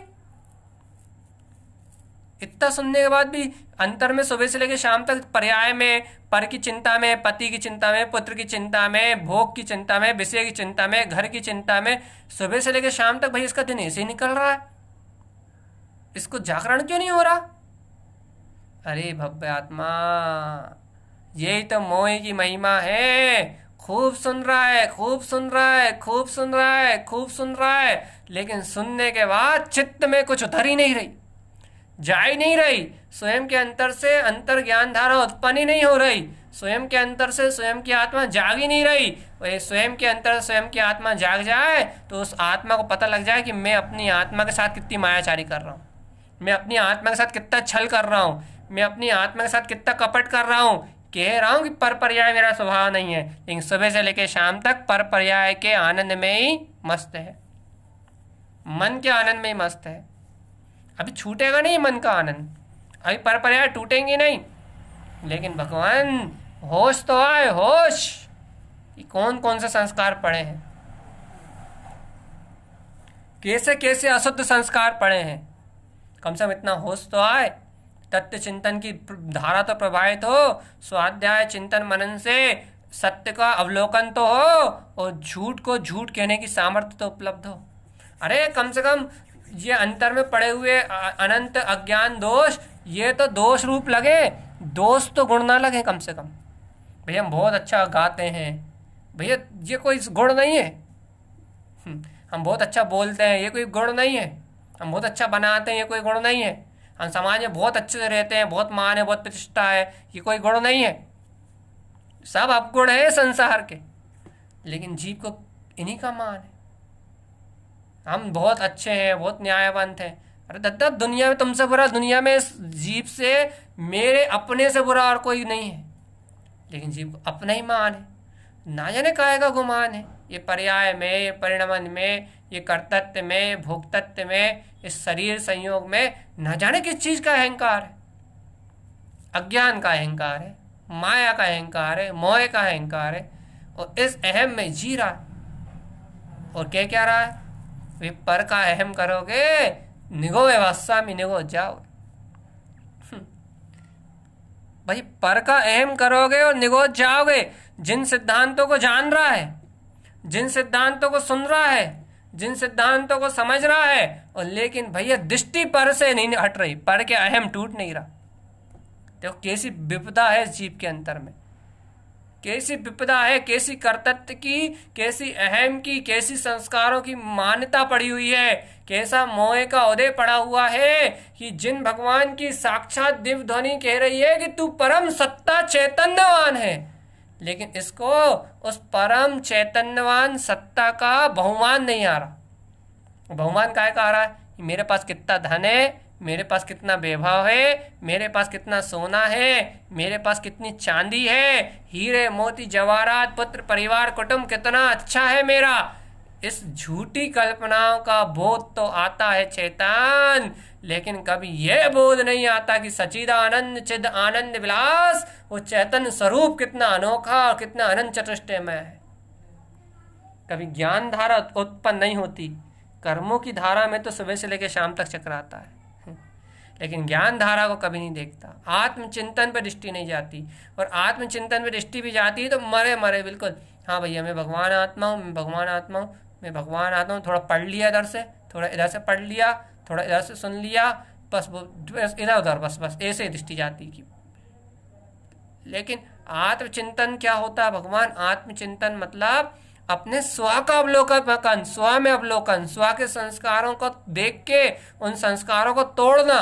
इतना सुनने के बाद भी अंतर में सुबह से लेकर शाम तक पर्याय में पर की चिंता में पति की चिंता में पुत्र की चिंता में भोग की चिंता में विषय की चिंता में घर की चिंता में सुबह से लेकर शाम तक भाई इसका दिन ऐसे ही निकल रहा है इसको जागरण क्यों नहीं हो रहा अरे भव्य आत्मा यही तो मोह की महिमा है खूब सुन रहा है खूब सुन रहा है खूब सुन रहा है खूब सुन रहा है लेकिन सुनने के बाद चित्त में कुछ उधर ही नहीं रही जा ही नहीं रही स्वयं के अंतर से अंतर ज्ञान धारा उत्पन्न ही नहीं हो रही स्वयं के अंतर से स्वयं की आत्मा जाग ही नहीं रही वही स्वयं के अंतर स्वयं की आत्मा जाग जाए तो उस आत्मा को पता लग जाए कि मैं अपनी आत्मा के साथ कितनी मायाचारी कर रहा हूँ मैं अपनी आत्मा के साथ कितना छल कर रहा हूँ मैं अपनी आत्मा के साथ कितना कपट कर रहा हूँ कह रहा हूँ कि पर पर्याय मेरा स्वभाव नहीं है लेकिन सुबह से लेकर शाम तक पर पर्याय के आनंद में ही मस्त है मन के आनंद में ही मस्त है अभी छूटेगा नहीं मन का आनंद अभी पर पर्याय टूटेंगे नहीं लेकिन भगवान होश तो आए होश कि कौन कौन से संस्कार पड़े हैं कैसे कैसे अशुद्ध संस्कार पड़े हैं कम से कम इतना होश तो आए तत्व चिंतन की धारा तो प्रभावित हो स्वाध्याय चिंतन मनन से सत्य का अवलोकन तो हो और झूठ को झूठ कहने की सामर्थ्य तो उपलब्ध हो अरे कम से कम ये अंतर में पड़े हुए अनंत अज्ञान दोष ये तो दोष रूप लगे दोष तो गुण ना लगे कम से कम भैया हम बहुत अच्छा गाते हैं भैया ये कोई गुण नहीं है हम बहुत अच्छा बोलते हैं ये कोई गुण नहीं है हम बहुत अच्छा बनाते हैं ये कोई गुण नहीं है हम समाज में बहुत अच्छे से रहते हैं बहुत मान है बहुत प्रतिष्ठा है ये कोई गुण नहीं है सब अपगुण है संसार के लेकिन जीव को इन्हीं का मान है हम बहुत अच्छे हैं बहुत न्यायवंत हैं अरे दत्ता दुनिया में तुमसे बुरा दुनिया में जीव से मेरे अपने से बुरा और कोई नहीं है लेकिन जीव को अपना ही मान है ना जाने काय का गुमान है ये पर्याय में ये परिणमन में ये कर्तत्व में भोक्तत्व में इस शरीर संयोग में न जाने किस चीज का अहंकार है अज्ञान का अहंकार है माया का अहंकार है मोह का अहंकार है और इस अहम में जी रहा है और क्या क्या रहा है वे पर का अहम करोगे निगो व्यवस्था में निगो जाओ हम्म। भाई पर का अहम करोगे और निगो जाओगे जिन सिद्धांतों को जान रहा है जिन सिद्धांतों को सुन रहा है जिन सिद्धांतों को समझ रहा है और लेकिन भैया दृष्टि पर से नहीं हट रही पढ़ के अहम टूट नहीं रहा देखो कैसी विपदा है जीव के अंतर में कैसी विपदा है कैसी कर्तत्व की कैसी अहम की कैसी संस्कारों की मान्यता पड़ी हुई है कैसा मोह का उदय पड़ा हुआ है कि जिन भगवान की साक्षात दिव्य ध्वनि कह रही है कि तू परम सत्ता चैतन्यवान है लेकिन इसको उस परम चैतन्यवान सत्ता का बहुमान नहीं आ रहा बहुमान काय का आ रहा है मेरे पास कितना धन है मेरे पास कितना वैभव है मेरे पास कितना सोना है मेरे पास कितनी चांदी है हीरे मोती जवाहरात पुत्र परिवार कुटुंब कितना अच्छा है मेरा इस झूठी कल्पनाओं का बोध तो आता है चेतन लेकिन कभी यह बोध नहीं आता कि सचिदानंद चिद आनंद विलास वो चैतन्य स्वरूप कितना अनोखा और कितना अनंत चतुष्टयमय है कभी ज्ञान धारा उत्पन्न नहीं होती कर्मों की धारा में तो सुबह से लेकर शाम तक चक्र आता है लेकिन ज्ञान धारा को कभी नहीं देखता आत्मचिंतन पर दृष्टि नहीं जाती और आत्मचिंतन पर दृष्टि भी जाती है तो मरे मरे बिल्कुल हाँ भैया मैं भगवान आत्मा हूँ मैं भगवान आत्मा हूँ मैं भगवान आत्मा हूँ थोड़ा पढ़ लिया इधर से थोड़ा इधर से पढ़ लिया थोड़ा इधर से सुन लिया बस वो इधर उधर बस बस ऐसे दृष्टि जाती कि लेकिन आत्मचिंतन क्या होता है भगवान आत्मचिंतन मतलब अपने स्व का अवलोकन स्व में अवलोकन स्व के संस्कारों को देख के उन संस्कारों को तोड़ना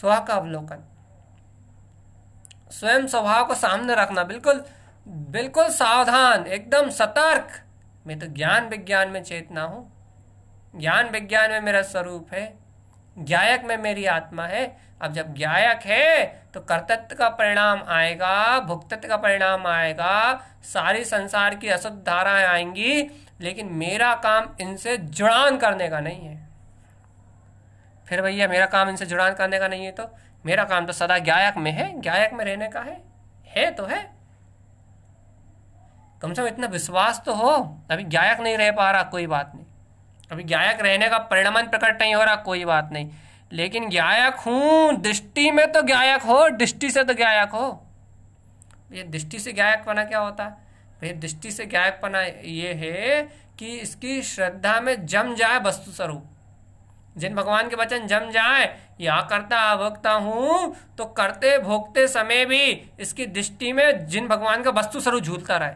स्व का अवलोकन स्वयं स्वभाव को सामने रखना बिल्कुल बिल्कुल सावधान एकदम सतर्क मैं तो ज्ञान विज्ञान में चेतना हूं ज्ञान विज्ञान में मेरा स्वरूप है ज्ञायक में मेरी आत्मा है अब जब ज्ञायक है तो कर्तत्व का परिणाम आएगा भुक्तत्व का परिणाम आएगा सारी संसार की असुद धाराएं आएंगी लेकिन मेरा काम इनसे जुड़ान करने का नहीं है फिर भैया मेरा काम इनसे जुड़ान करने का नहीं है तो मेरा काम तो सदा ज्ञायक में है ज्ञायक में रहने का है है तो है कम से कम इतना विश्वास तो हो अभी ज्ञायक नहीं रह पा रहा कोई बात नहीं अभी गायक रहने का परिणमन प्रकट नहीं हो रहा कोई बात नहीं लेकिन गायक हूँ दृष्टि में तो गायक हो दृष्टि से तो गायक हो ये दृष्टि से गायक पना क्या होता है भैया दृष्टि से गायक पना ये है कि इसकी श्रद्धा में जम जाए वस्तु स्वरूप जिन भगवान के वचन जम जाए या करता भोगता हूँ तो करते भोगते समय भी इसकी दृष्टि में जिन भगवान का वस्तु स्वरूप झूलता रहे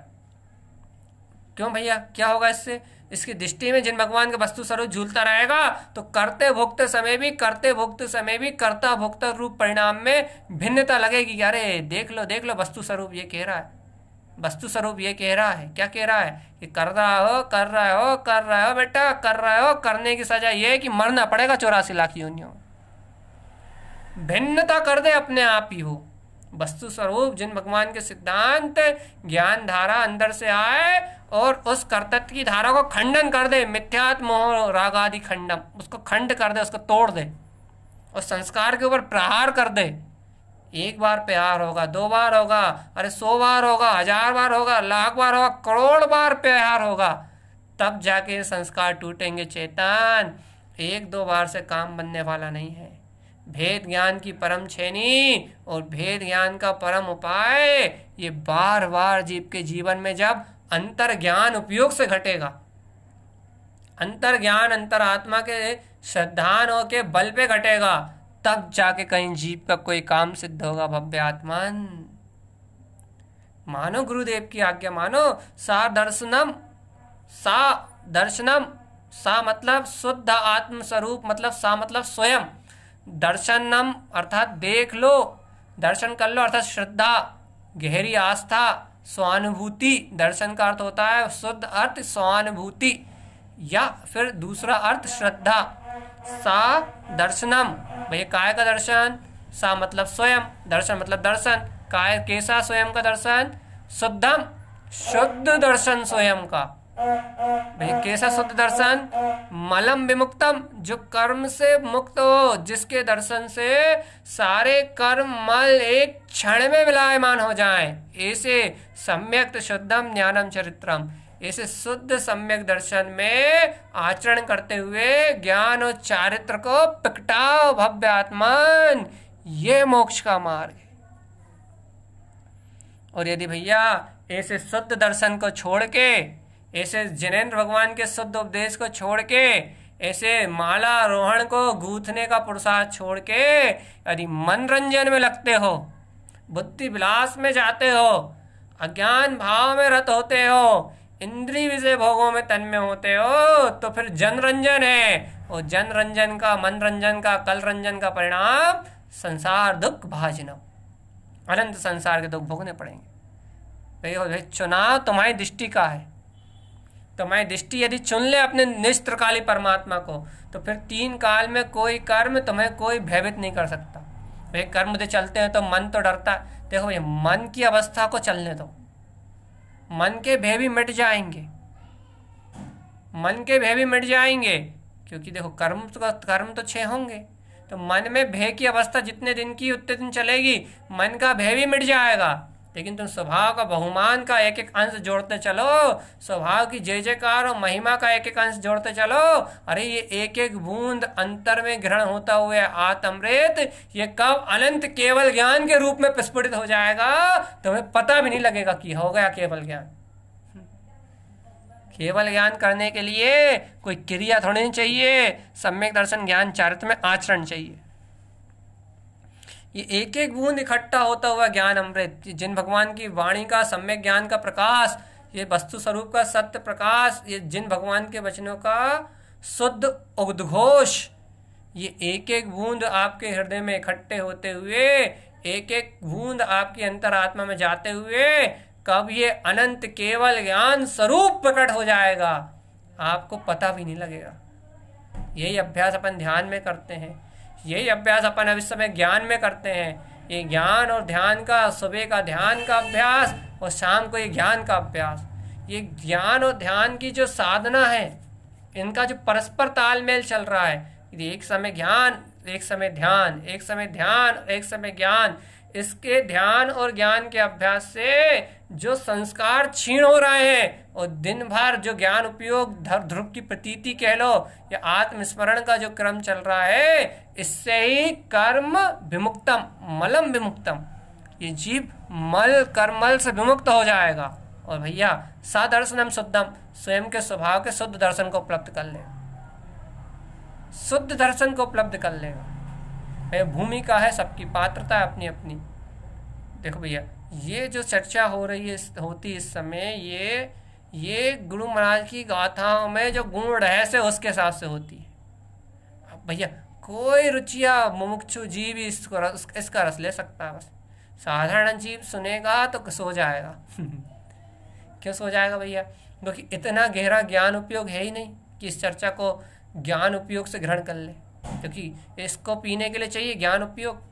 क्यों भैया क्या होगा इससे इसकी दृष्टि में जिन भगवान के वस्तु स्वरूप झूलता रहेगा तो करते भोगते समय भी करते भोगते समय भी कर्ता भोक्ता रूप परिणाम में भिन्नता लगेगी कि अरे देख लो देख लो वस्तु स्वरूप ये कह रहा है वस्तु स्वरूप ये कह रहा है क्या कह रहा है कि कर रहा हो कर रहा हो कर रहा हो बेटा कर रहा हो करने की सजा ये है कि मरना पड़ेगा चौरासी लाख योनियों भिन्नता कर दे अपने आप ही हो वस्तु स्वरूप जिन भगवान के सिद्धांत ज्ञान धारा अंदर से आए और उस कर्तत्व की धारा को खंडन कर दे मिथ्यात्मोह राग आदि खंडम उसको खंड कर दे उसको तोड़ दे और संस्कार के ऊपर प्रहार कर दे एक बार प्यार होगा दो बार होगा अरे सौ बार होगा हजार बार होगा लाख बार होगा करोड़ बार प्यार होगा तब जाके संस्कार टूटेंगे चेतन एक दो बार से काम बनने वाला नहीं है भेद ज्ञान की परम छेनी और भेद ज्ञान का परम उपाय ये बार बार जीव के जीवन में जब अंतर ज्ञान उपयोग से घटेगा अंतर ज्ञान अंतर आत्मा के श्रद्धानों के बल पे घटेगा तब जाके कहीं जीव का कोई काम सिद्ध होगा भव्य आत्मान मानो गुरुदेव की आज्ञा मानो सा दर्शनम सा दर्शनम सा मतलब शुद्ध आत्म स्वरूप मतलब सा मतलब स्वयं दर्शनम अर्थात देख लो दर्शन कर लो अर्थात श्रद्धा गहरी आस्था स्वानुभूति दर्शन का अर्थ होता है शुद्ध अर्थ स्वानुभूति या फिर दूसरा अर्थ श्रद्धा सा दर्शनम भैया काय का दर्शन सा मतलब स्वयं दर्शन मतलब दर्शन काय कैसा स्वयं का दर्शन शुद्धम शुद्ध दर्शन स्वयं का भैया कैसा शुद्ध दर्शन मलम विमुक्तम जो कर्म से मुक्त हो जिसके दर्शन से सारे कर्म मल एक क्षण में विलायमान हो जाए ऐसे सम्यक शुद्धम ज्ञानम चरित्रम ऐसे शुद्ध सम्यक दर्शन में आचरण करते हुए ज्ञान और चारित्र को पिकटाओ भव्य आत्मन ये मोक्ष का मार्ग और यदि भैया ऐसे शुद्ध दर्शन को छोड़ के ऐसे जनेन्द्र भगवान के शुद्ध उपदेश को छोड़ के ऐसे माला रोहन को गूथने का प्रसाद छोड़ के यदि मनोरंजन में लगते हो बुद्धि विलास में जाते हो अज्ञान भाव में रत होते हो इंद्री विषय भोगों में तन्मय होते हो तो फिर जनरंजन है और जनरंजन का मनरंजन का कल रंजन का परिणाम संसार दुख भाजनम अनंत संसार के दुख भोगने पड़ेंगे भाई तो चुनाव तुम्हारी दृष्टि का है तो मैं दृष्टि यदि चुन ले अपने निस्त्रकाली परमात्मा को तो फिर तीन काल में कोई कर्म तुम्हें कोई भयभीत नहीं कर सकता वे कर्म जो चलते हैं तो मन तो डरता देखो ये मन की अवस्था को चलने दो मन के भय भी मिट जाएंगे मन के भय भी मिट जाएंगे क्योंकि देखो कर्म तो कर्म तो छः होंगे तो मन में भय की अवस्था जितने दिन की उतने दिन चलेगी मन का भय भी मिट जाएगा लेकिन तुम स्वभाव का बहुमान का एक एक अंश जोड़ते चलो स्वभाव की जय जयकार और महिमा का एक एक अंश जोड़ते चलो अरे ये एक एक बूंद अंतर में ग्रहण होता हुआ आत्मृत ये कब अनंत केवल ज्ञान के रूप में प्रस्फुटित हो जाएगा तुम्हें पता भी नहीं लगेगा कि हो गया केवल ज्ञान केवल ज्ञान करने के लिए कोई क्रिया थोड़ी नहीं चाहिए सम्यक दर्शन ज्ञान चारित्र में आचरण चाहिए ये एक एक बूंद इकट्ठा होता हुआ ज्ञान अमृत जिन भगवान की वाणी का सम्यक ज्ञान का प्रकाश ये वस्तु स्वरूप का सत्य प्रकाश ये जिन भगवान के वचनों का शुद्ध उद्घोष ये एक एक बूंद आपके हृदय में इकट्ठे होते हुए एक एक बूंद आपकी अंतरात्मा में जाते हुए कब ये अनंत केवल ज्ञान स्वरूप प्रकट हो जाएगा आपको पता भी नहीं लगेगा यही अभ्यास अपन ध्यान में करते हैं यही अभ्यास अपन अब इस समय ज्ञान में करते हैं ये ज्ञान और ध्यान का सुबह का ध्यान का अभ्यास और शाम को ये ज्ञान का अभ्यास ये ज्ञान और ध्यान की जो साधना है इनका जो परस्पर तालमेल चल रहा है एक समय ज्ञान एक समय ध्यान एक समय ध्यान एक समय ज्ञान इसके ध्यान और ज्ञान के अभ्यास से जो संस्कार क्षीण हो रहे हैं और दिन भर जो ज्ञान उपयोग धर ध्रुव की प्रतीति कह लो या आत्मस्मरण का जो क्रम चल रहा है इससे ही कर्म विमुक्तम मलम विमुक्तम ये जीव मल कर्मल से विमुक्त हो जाएगा और भैया सदर्शनम शुद्धम स्वयं के स्वभाव के शुद्ध दर्शन को उपलब्ध कर ले शुद्ध दर्शन को उपलब्ध कर लेगा भैया भूमिका है सबकी पात्रता है अपनी अपनी देखो भैया ये जो चर्चा हो रही है होती इस समय ये ये गुरु महाराज की गाथाओं में जो गुण रहस्य उसके हिसाब से होती है भैया कोई रुचिया मुमुक्षु जीव इसको रस, इसका रस ले सकता है बस साधारण जीव सुनेगा तो सो जाएगा क्यों सो जाएगा भैया क्योंकि इतना गहरा ज्ञान उपयोग है ही नहीं कि इस चर्चा को ज्ञान उपयोग से ग्रहण कर ले क्योंकि इसको पीने के लिए चाहिए ज्ञान उपयोग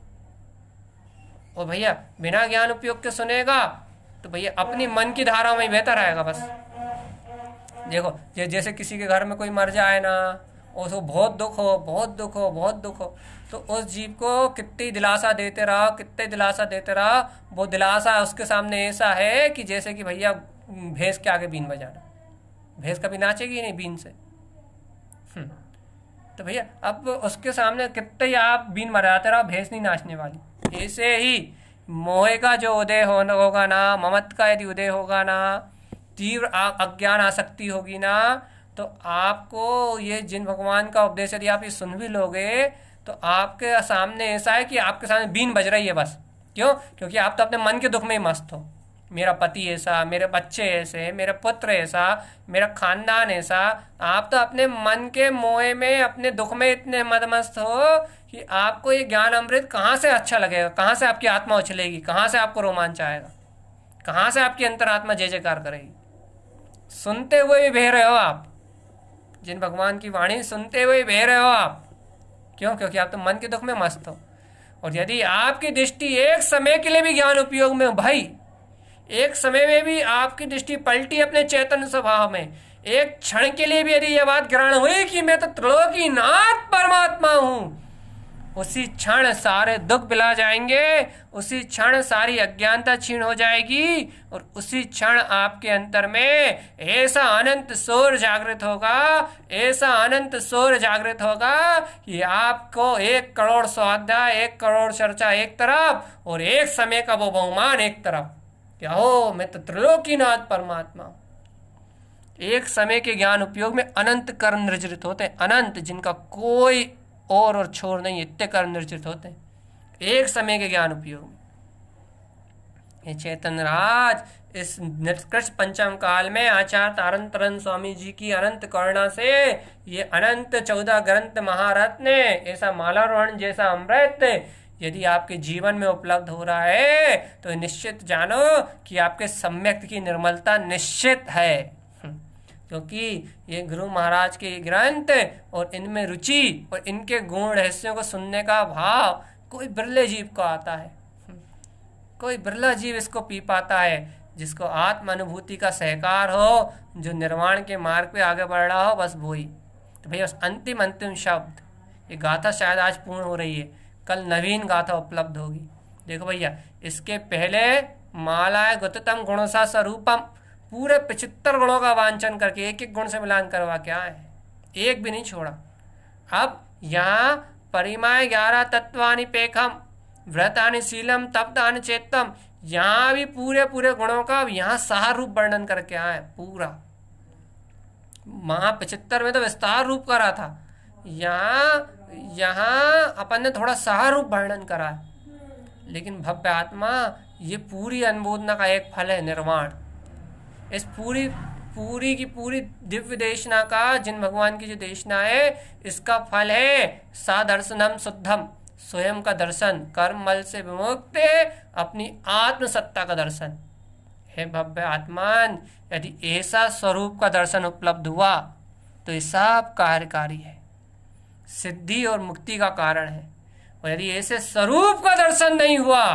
और भैया बिना ज्ञान उपयोग के सुनेगा तो भैया अपनी मन की धारा में बेहतर आएगा बस देखो जैसे किसी के घर में कोई मर जाए ना उसको बहुत दुख हो बहुत दुख हो बहुत दुख हो तो उस जीव को कितनी दिलासा देते रहो कितने दिलासा देते रहो वो दिलासा उसके सामने ऐसा है कि जैसे कि भैया भैंस के आगे बीन बजाना भैंस कभी नाचेगी ही नहीं बीन से हम्म। तो भैया अब उसके सामने कितने आप बीन बजाते रहो भैंस नहीं नाचने वाली ऐसे ही मोह का जो उदय होगा ना ममत का यदि उदय होगा ना तीव्र अज्ञान आसक्ति होगी ना तो आपको ये जिन भगवान का उपदेश यदि आप ये सुन भी लोगे तो आपके सामने ऐसा है कि आपके सामने बीन बज रही है बस क्यों क्योंकि आप तो अपने मन के दुख में ही मस्त हो मेरा पति ऐसा मेरे बच्चे ऐसे मेरे पुत्र ऐसा मेरा खानदान ऐसा आप तो अपने मन के मोहे में अपने दुख में इतने मदमस्त हो कि आपको ये ज्ञान अमृत कहाँ से अच्छा लगेगा कहाँ से आपकी आत्मा उछलेगी कहाँ से आपको रोमांच आएगा कहाँ से आपकी अंतरात्मा जय जयकार करेगी सुनते हुए भी बह रहे हो आप जिन भगवान की वाणी सुनते हुए बह रहे हो आप क्यों क्योंकि आप तो मन के दुख में मस्त हो और यदि आपकी दृष्टि एक समय के लिए भी ज्ञान उपयोग में हो भाई एक समय में भी आपकी दृष्टि पलटी अपने चैतन्य स्वभाव में एक क्षण के लिए भी यदि यह बात ग्रहण हुई कि मैं तो त्रिलोकीनाथ परमात्मा हूं उसी क्षण सारे दुख बिला जाएंगे उसी क्षण सारी अज्ञानता छीन हो जाएगी और उसी क्षण आपके अंतर में ऐसा अनंत शोर जागृत होगा ऐसा अनंत शोर जागृत होगा कि आपको एक करोड़ स्वाध्याय एक करोड़ चर्चा एक तरफ और एक समय का वो बहुमान एक तरफ क्या हो मैं तो त्रिलोकीनाथ परमात्मा एक समय के ज्ञान उपयोग में अनंत कर्म निर्जरित होते हैं अनंत जिनका कोई और और छोर नहीं इतने कर्म निर्जित होते एक समय के ज्ञान उपयोग में ये चेतन राज इस निष्कृष्ट पंचम काल में आचार्य अनंत रन स्वामी जी की अनंत करुणा से ये अनंत चौदह ग्रंथ महारत्न ऐसा मालारोहण जैसा अमृत यदि आपके जीवन में उपलब्ध हो रहा है तो निश्चित जानो कि आपके सम्यक्त की निर्मलता निश्चित है क्योंकि ये गुरु महाराज के ग्रंथ और इनमें रुचि और इनके गुण रहस्यों को सुनने का भाव कोई बिरले जीव को आता है कोई बिरला जीव इसको पी पाता है जिसको आत्म अनुभूति का सहकार हो जो निर्वाण के मार्ग पे आगे बढ़ रहा हो बस ही तो भैया अंतिम अंतिम शब्द ये गाथा शायद आज पूर्ण हो रही है कल नवीन गाथा उपलब्ध होगी देखो भैया इसके पहले मालाय गुतम गुणसा स्वरूपम पूरे पिछहत्तर गुणों का वांचन करके एक एक गुण से मिलान करवा के आए एक भी नहीं छोड़ा अब यहाँ परिमाय ग्यारह तत्वानि पेखम व्रतानि शीलम तप्तानि चेतम यहाँ भी पूरे पूरे गुणों का अब यहाँ सार रूप वर्णन करके आए पूरा महा पचहत्तर में तो विस्तार रूप करा था यहाँ यहाँ अपन ने थोड़ा सहा रूप वर्णन करा लेकिन भव्य आत्मा ये पूरी अनुबोधना का एक फल है निर्वाण इस पूरी पूरी की पूरी दिव्य देशना का जिन भगवान की जो देशना है इसका फल है सादर्शनम शुद्धम स्वयं का दर्शन कर्म मल से विमुक्त अपनी आत्मसत्ता का दर्शन हे भव्य आत्मान यदि ऐसा स्वरूप का दर्शन उपलब्ध हुआ तो ये सब कार्यकारी है सिद्धि और मुक्ति का कारण है और यदि ऐसे स्वरूप का दर्शन नहीं हुआ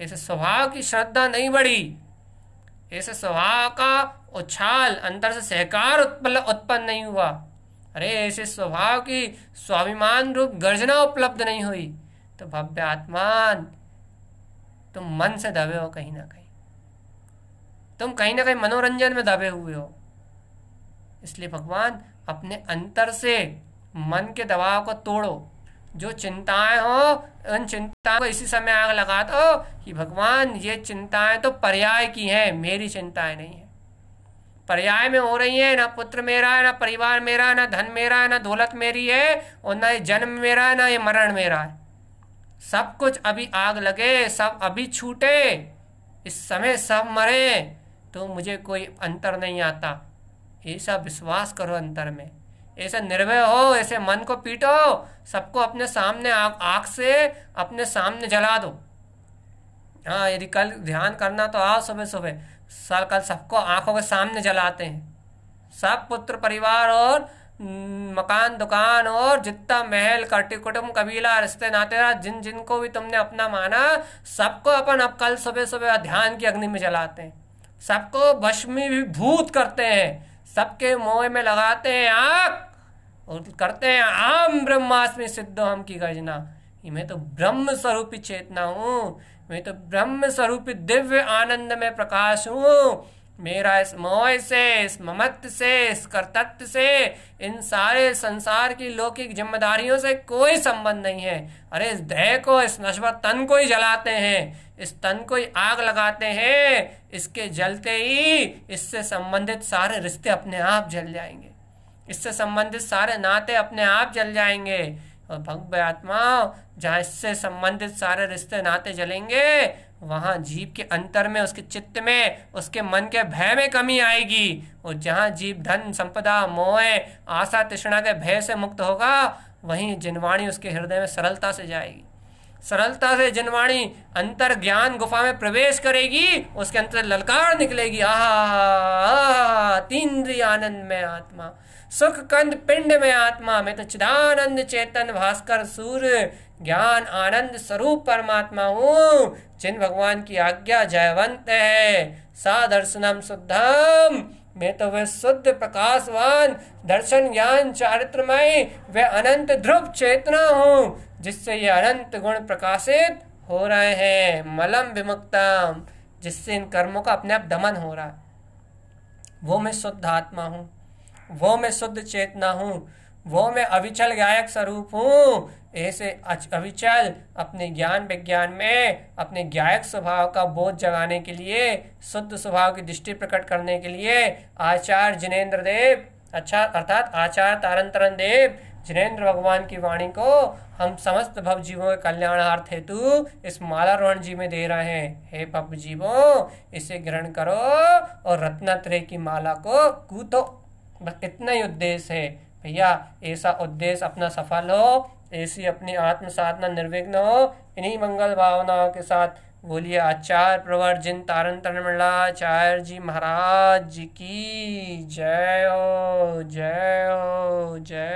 ऐसे स्वभाव की श्रद्धा नहीं बढ़ी इस स्वभाव का उछाल अंतर से सहकार उत्पन्न नहीं हुआ अरे ऐसे स्वभाव की स्वाभिमान रूप गर्जना उपलब्ध नहीं हुई तो भव्य आत्मान तुम मन से दबे हो कहीं ना कहीं तुम कहीं ना कहीं मनोरंजन में दबे हुए हो इसलिए भगवान अपने अंतर से मन के दबाव को तोड़ो जो चिंताएं हो उन चिंताओं को इसी समय आग लगा दो कि भगवान ये चिंताएं तो पर्याय की हैं मेरी चिंताएं नहीं है पर्याय में हो रही है ना पुत्र मेरा है ना परिवार मेरा है ना धन मेरा है ना दौलत मेरी है और ना ये जन्म मेरा है ना ये मरण मेरा है सब कुछ अभी आग लगे सब अभी छूटे इस समय सब मरे तो मुझे कोई अंतर नहीं आता ऐसा विश्वास करो अंतर में ऐसे निर्भय हो ऐसे मन को पीटो सबको अपने सामने आग से अपने सामने जला दो हाँ यदि कल ध्यान करना तो आओ सुबह सुबह सर कल सबको आंखों के सामने जलाते हैं सब पुत्र परिवार और मकान दुकान और जितना महल कटी कुटुम कबीला रिश्ते नातेरा जिन जिनको भी तुमने अपना माना सबको अपन अब कल सुबह सुबह ध्यान की अग्नि में जलाते हैं सबको भस्मी भी भूत करते हैं सबके मोह में लगाते हैं आग और करते हैं आम ब्रह्मास्मि सिद्धो हम की गर्जना मैं तो ब्रह्म स्वरूपी चेतना हूँ मैं तो ब्रह्म स्वरूपी दिव्य आनंद में प्रकाश हूँ मेरा इस मोह से इस ममत्व से इस कर्तत्व से इन सारे संसार की लौकिक जिम्मेदारियों से कोई संबंध नहीं है अरे इस देह को इस नश्वर तन को ही जलाते हैं इस तन को ही आग लगाते हैं इसके जलते ही इससे संबंधित सारे रिश्ते अपने आप जल जाएंगे इससे संबंधित सारे नाते अपने आप जल जाएंगे और भव्य आत्मा जहाँ इससे संबंधित सारे रिश्ते नाते जलेंगे वहाँ जीव के अंतर में उसके चित्त में उसके मन के भय में कमी आएगी और जहाँ जीव धन संपदा मोह आशा तृष्णा के भय से मुक्त होगा वहीं जिनवाणी उसके हृदय में सरलता से जाएगी सरलता से जिनवाणी अंतर ज्ञान गुफा में प्रवेश करेगी उसके अंतर ललकार निकलेगी आह तीन आनंद में आत्मा सुख कंद पिंड में आत्मा में तो चिदानंद चेतन भास्कर सूर्य ज्ञान आनंद स्वरूप परमात्मा हूँ जिन भगवान की आज्ञा जयवंत है सा दर्शनम शुद्धम मैं तो वह शुद्ध प्रकाशवान दर्शन ज्ञान चारित्रमय वह अनंत ध्रुव चेतना हूँ जिससे ये अनंत गुण प्रकाशित हो रहे हैं मलम विमुक्तम जिससे इन कर्मों का अपने आप दमन हो रहा है वो मैं शुद्ध आत्मा हूँ वो मैं शुद्ध चेतना हूँ वो मैं अविचल गायक स्वरूप हूँ ऐसे अविचल अपने ज्ञान विज्ञान में अपने गायक स्वभाव का बोध जगाने के लिए शुद्ध स्वभाव की दृष्टि प्रकट करने के लिए आचार्य जिनेन्द्र देव अच्छा अर्थात आचार्य तरन देव जिनेन्द्र भगवान की वाणी को हम समस्त भव जीवों के कल्याणार्थ हेतु इस माला रोहन जी में दे रहे हैं हे भव जीवो इसे ग्रहण करो और रत्नात्रय की माला को कूतो बस इतना ही उद्देश्य है भैया ऐसा उद्देश्य अपना सफल हो ऐसी अपनी आत्म साधना निर्विघ्न हो इन्हीं मंगल भावनाओं के साथ बोलिए आचार्य प्रवर जिन तारण तरणमलाचार्य जी महाराज जी की जय हो जय हो जय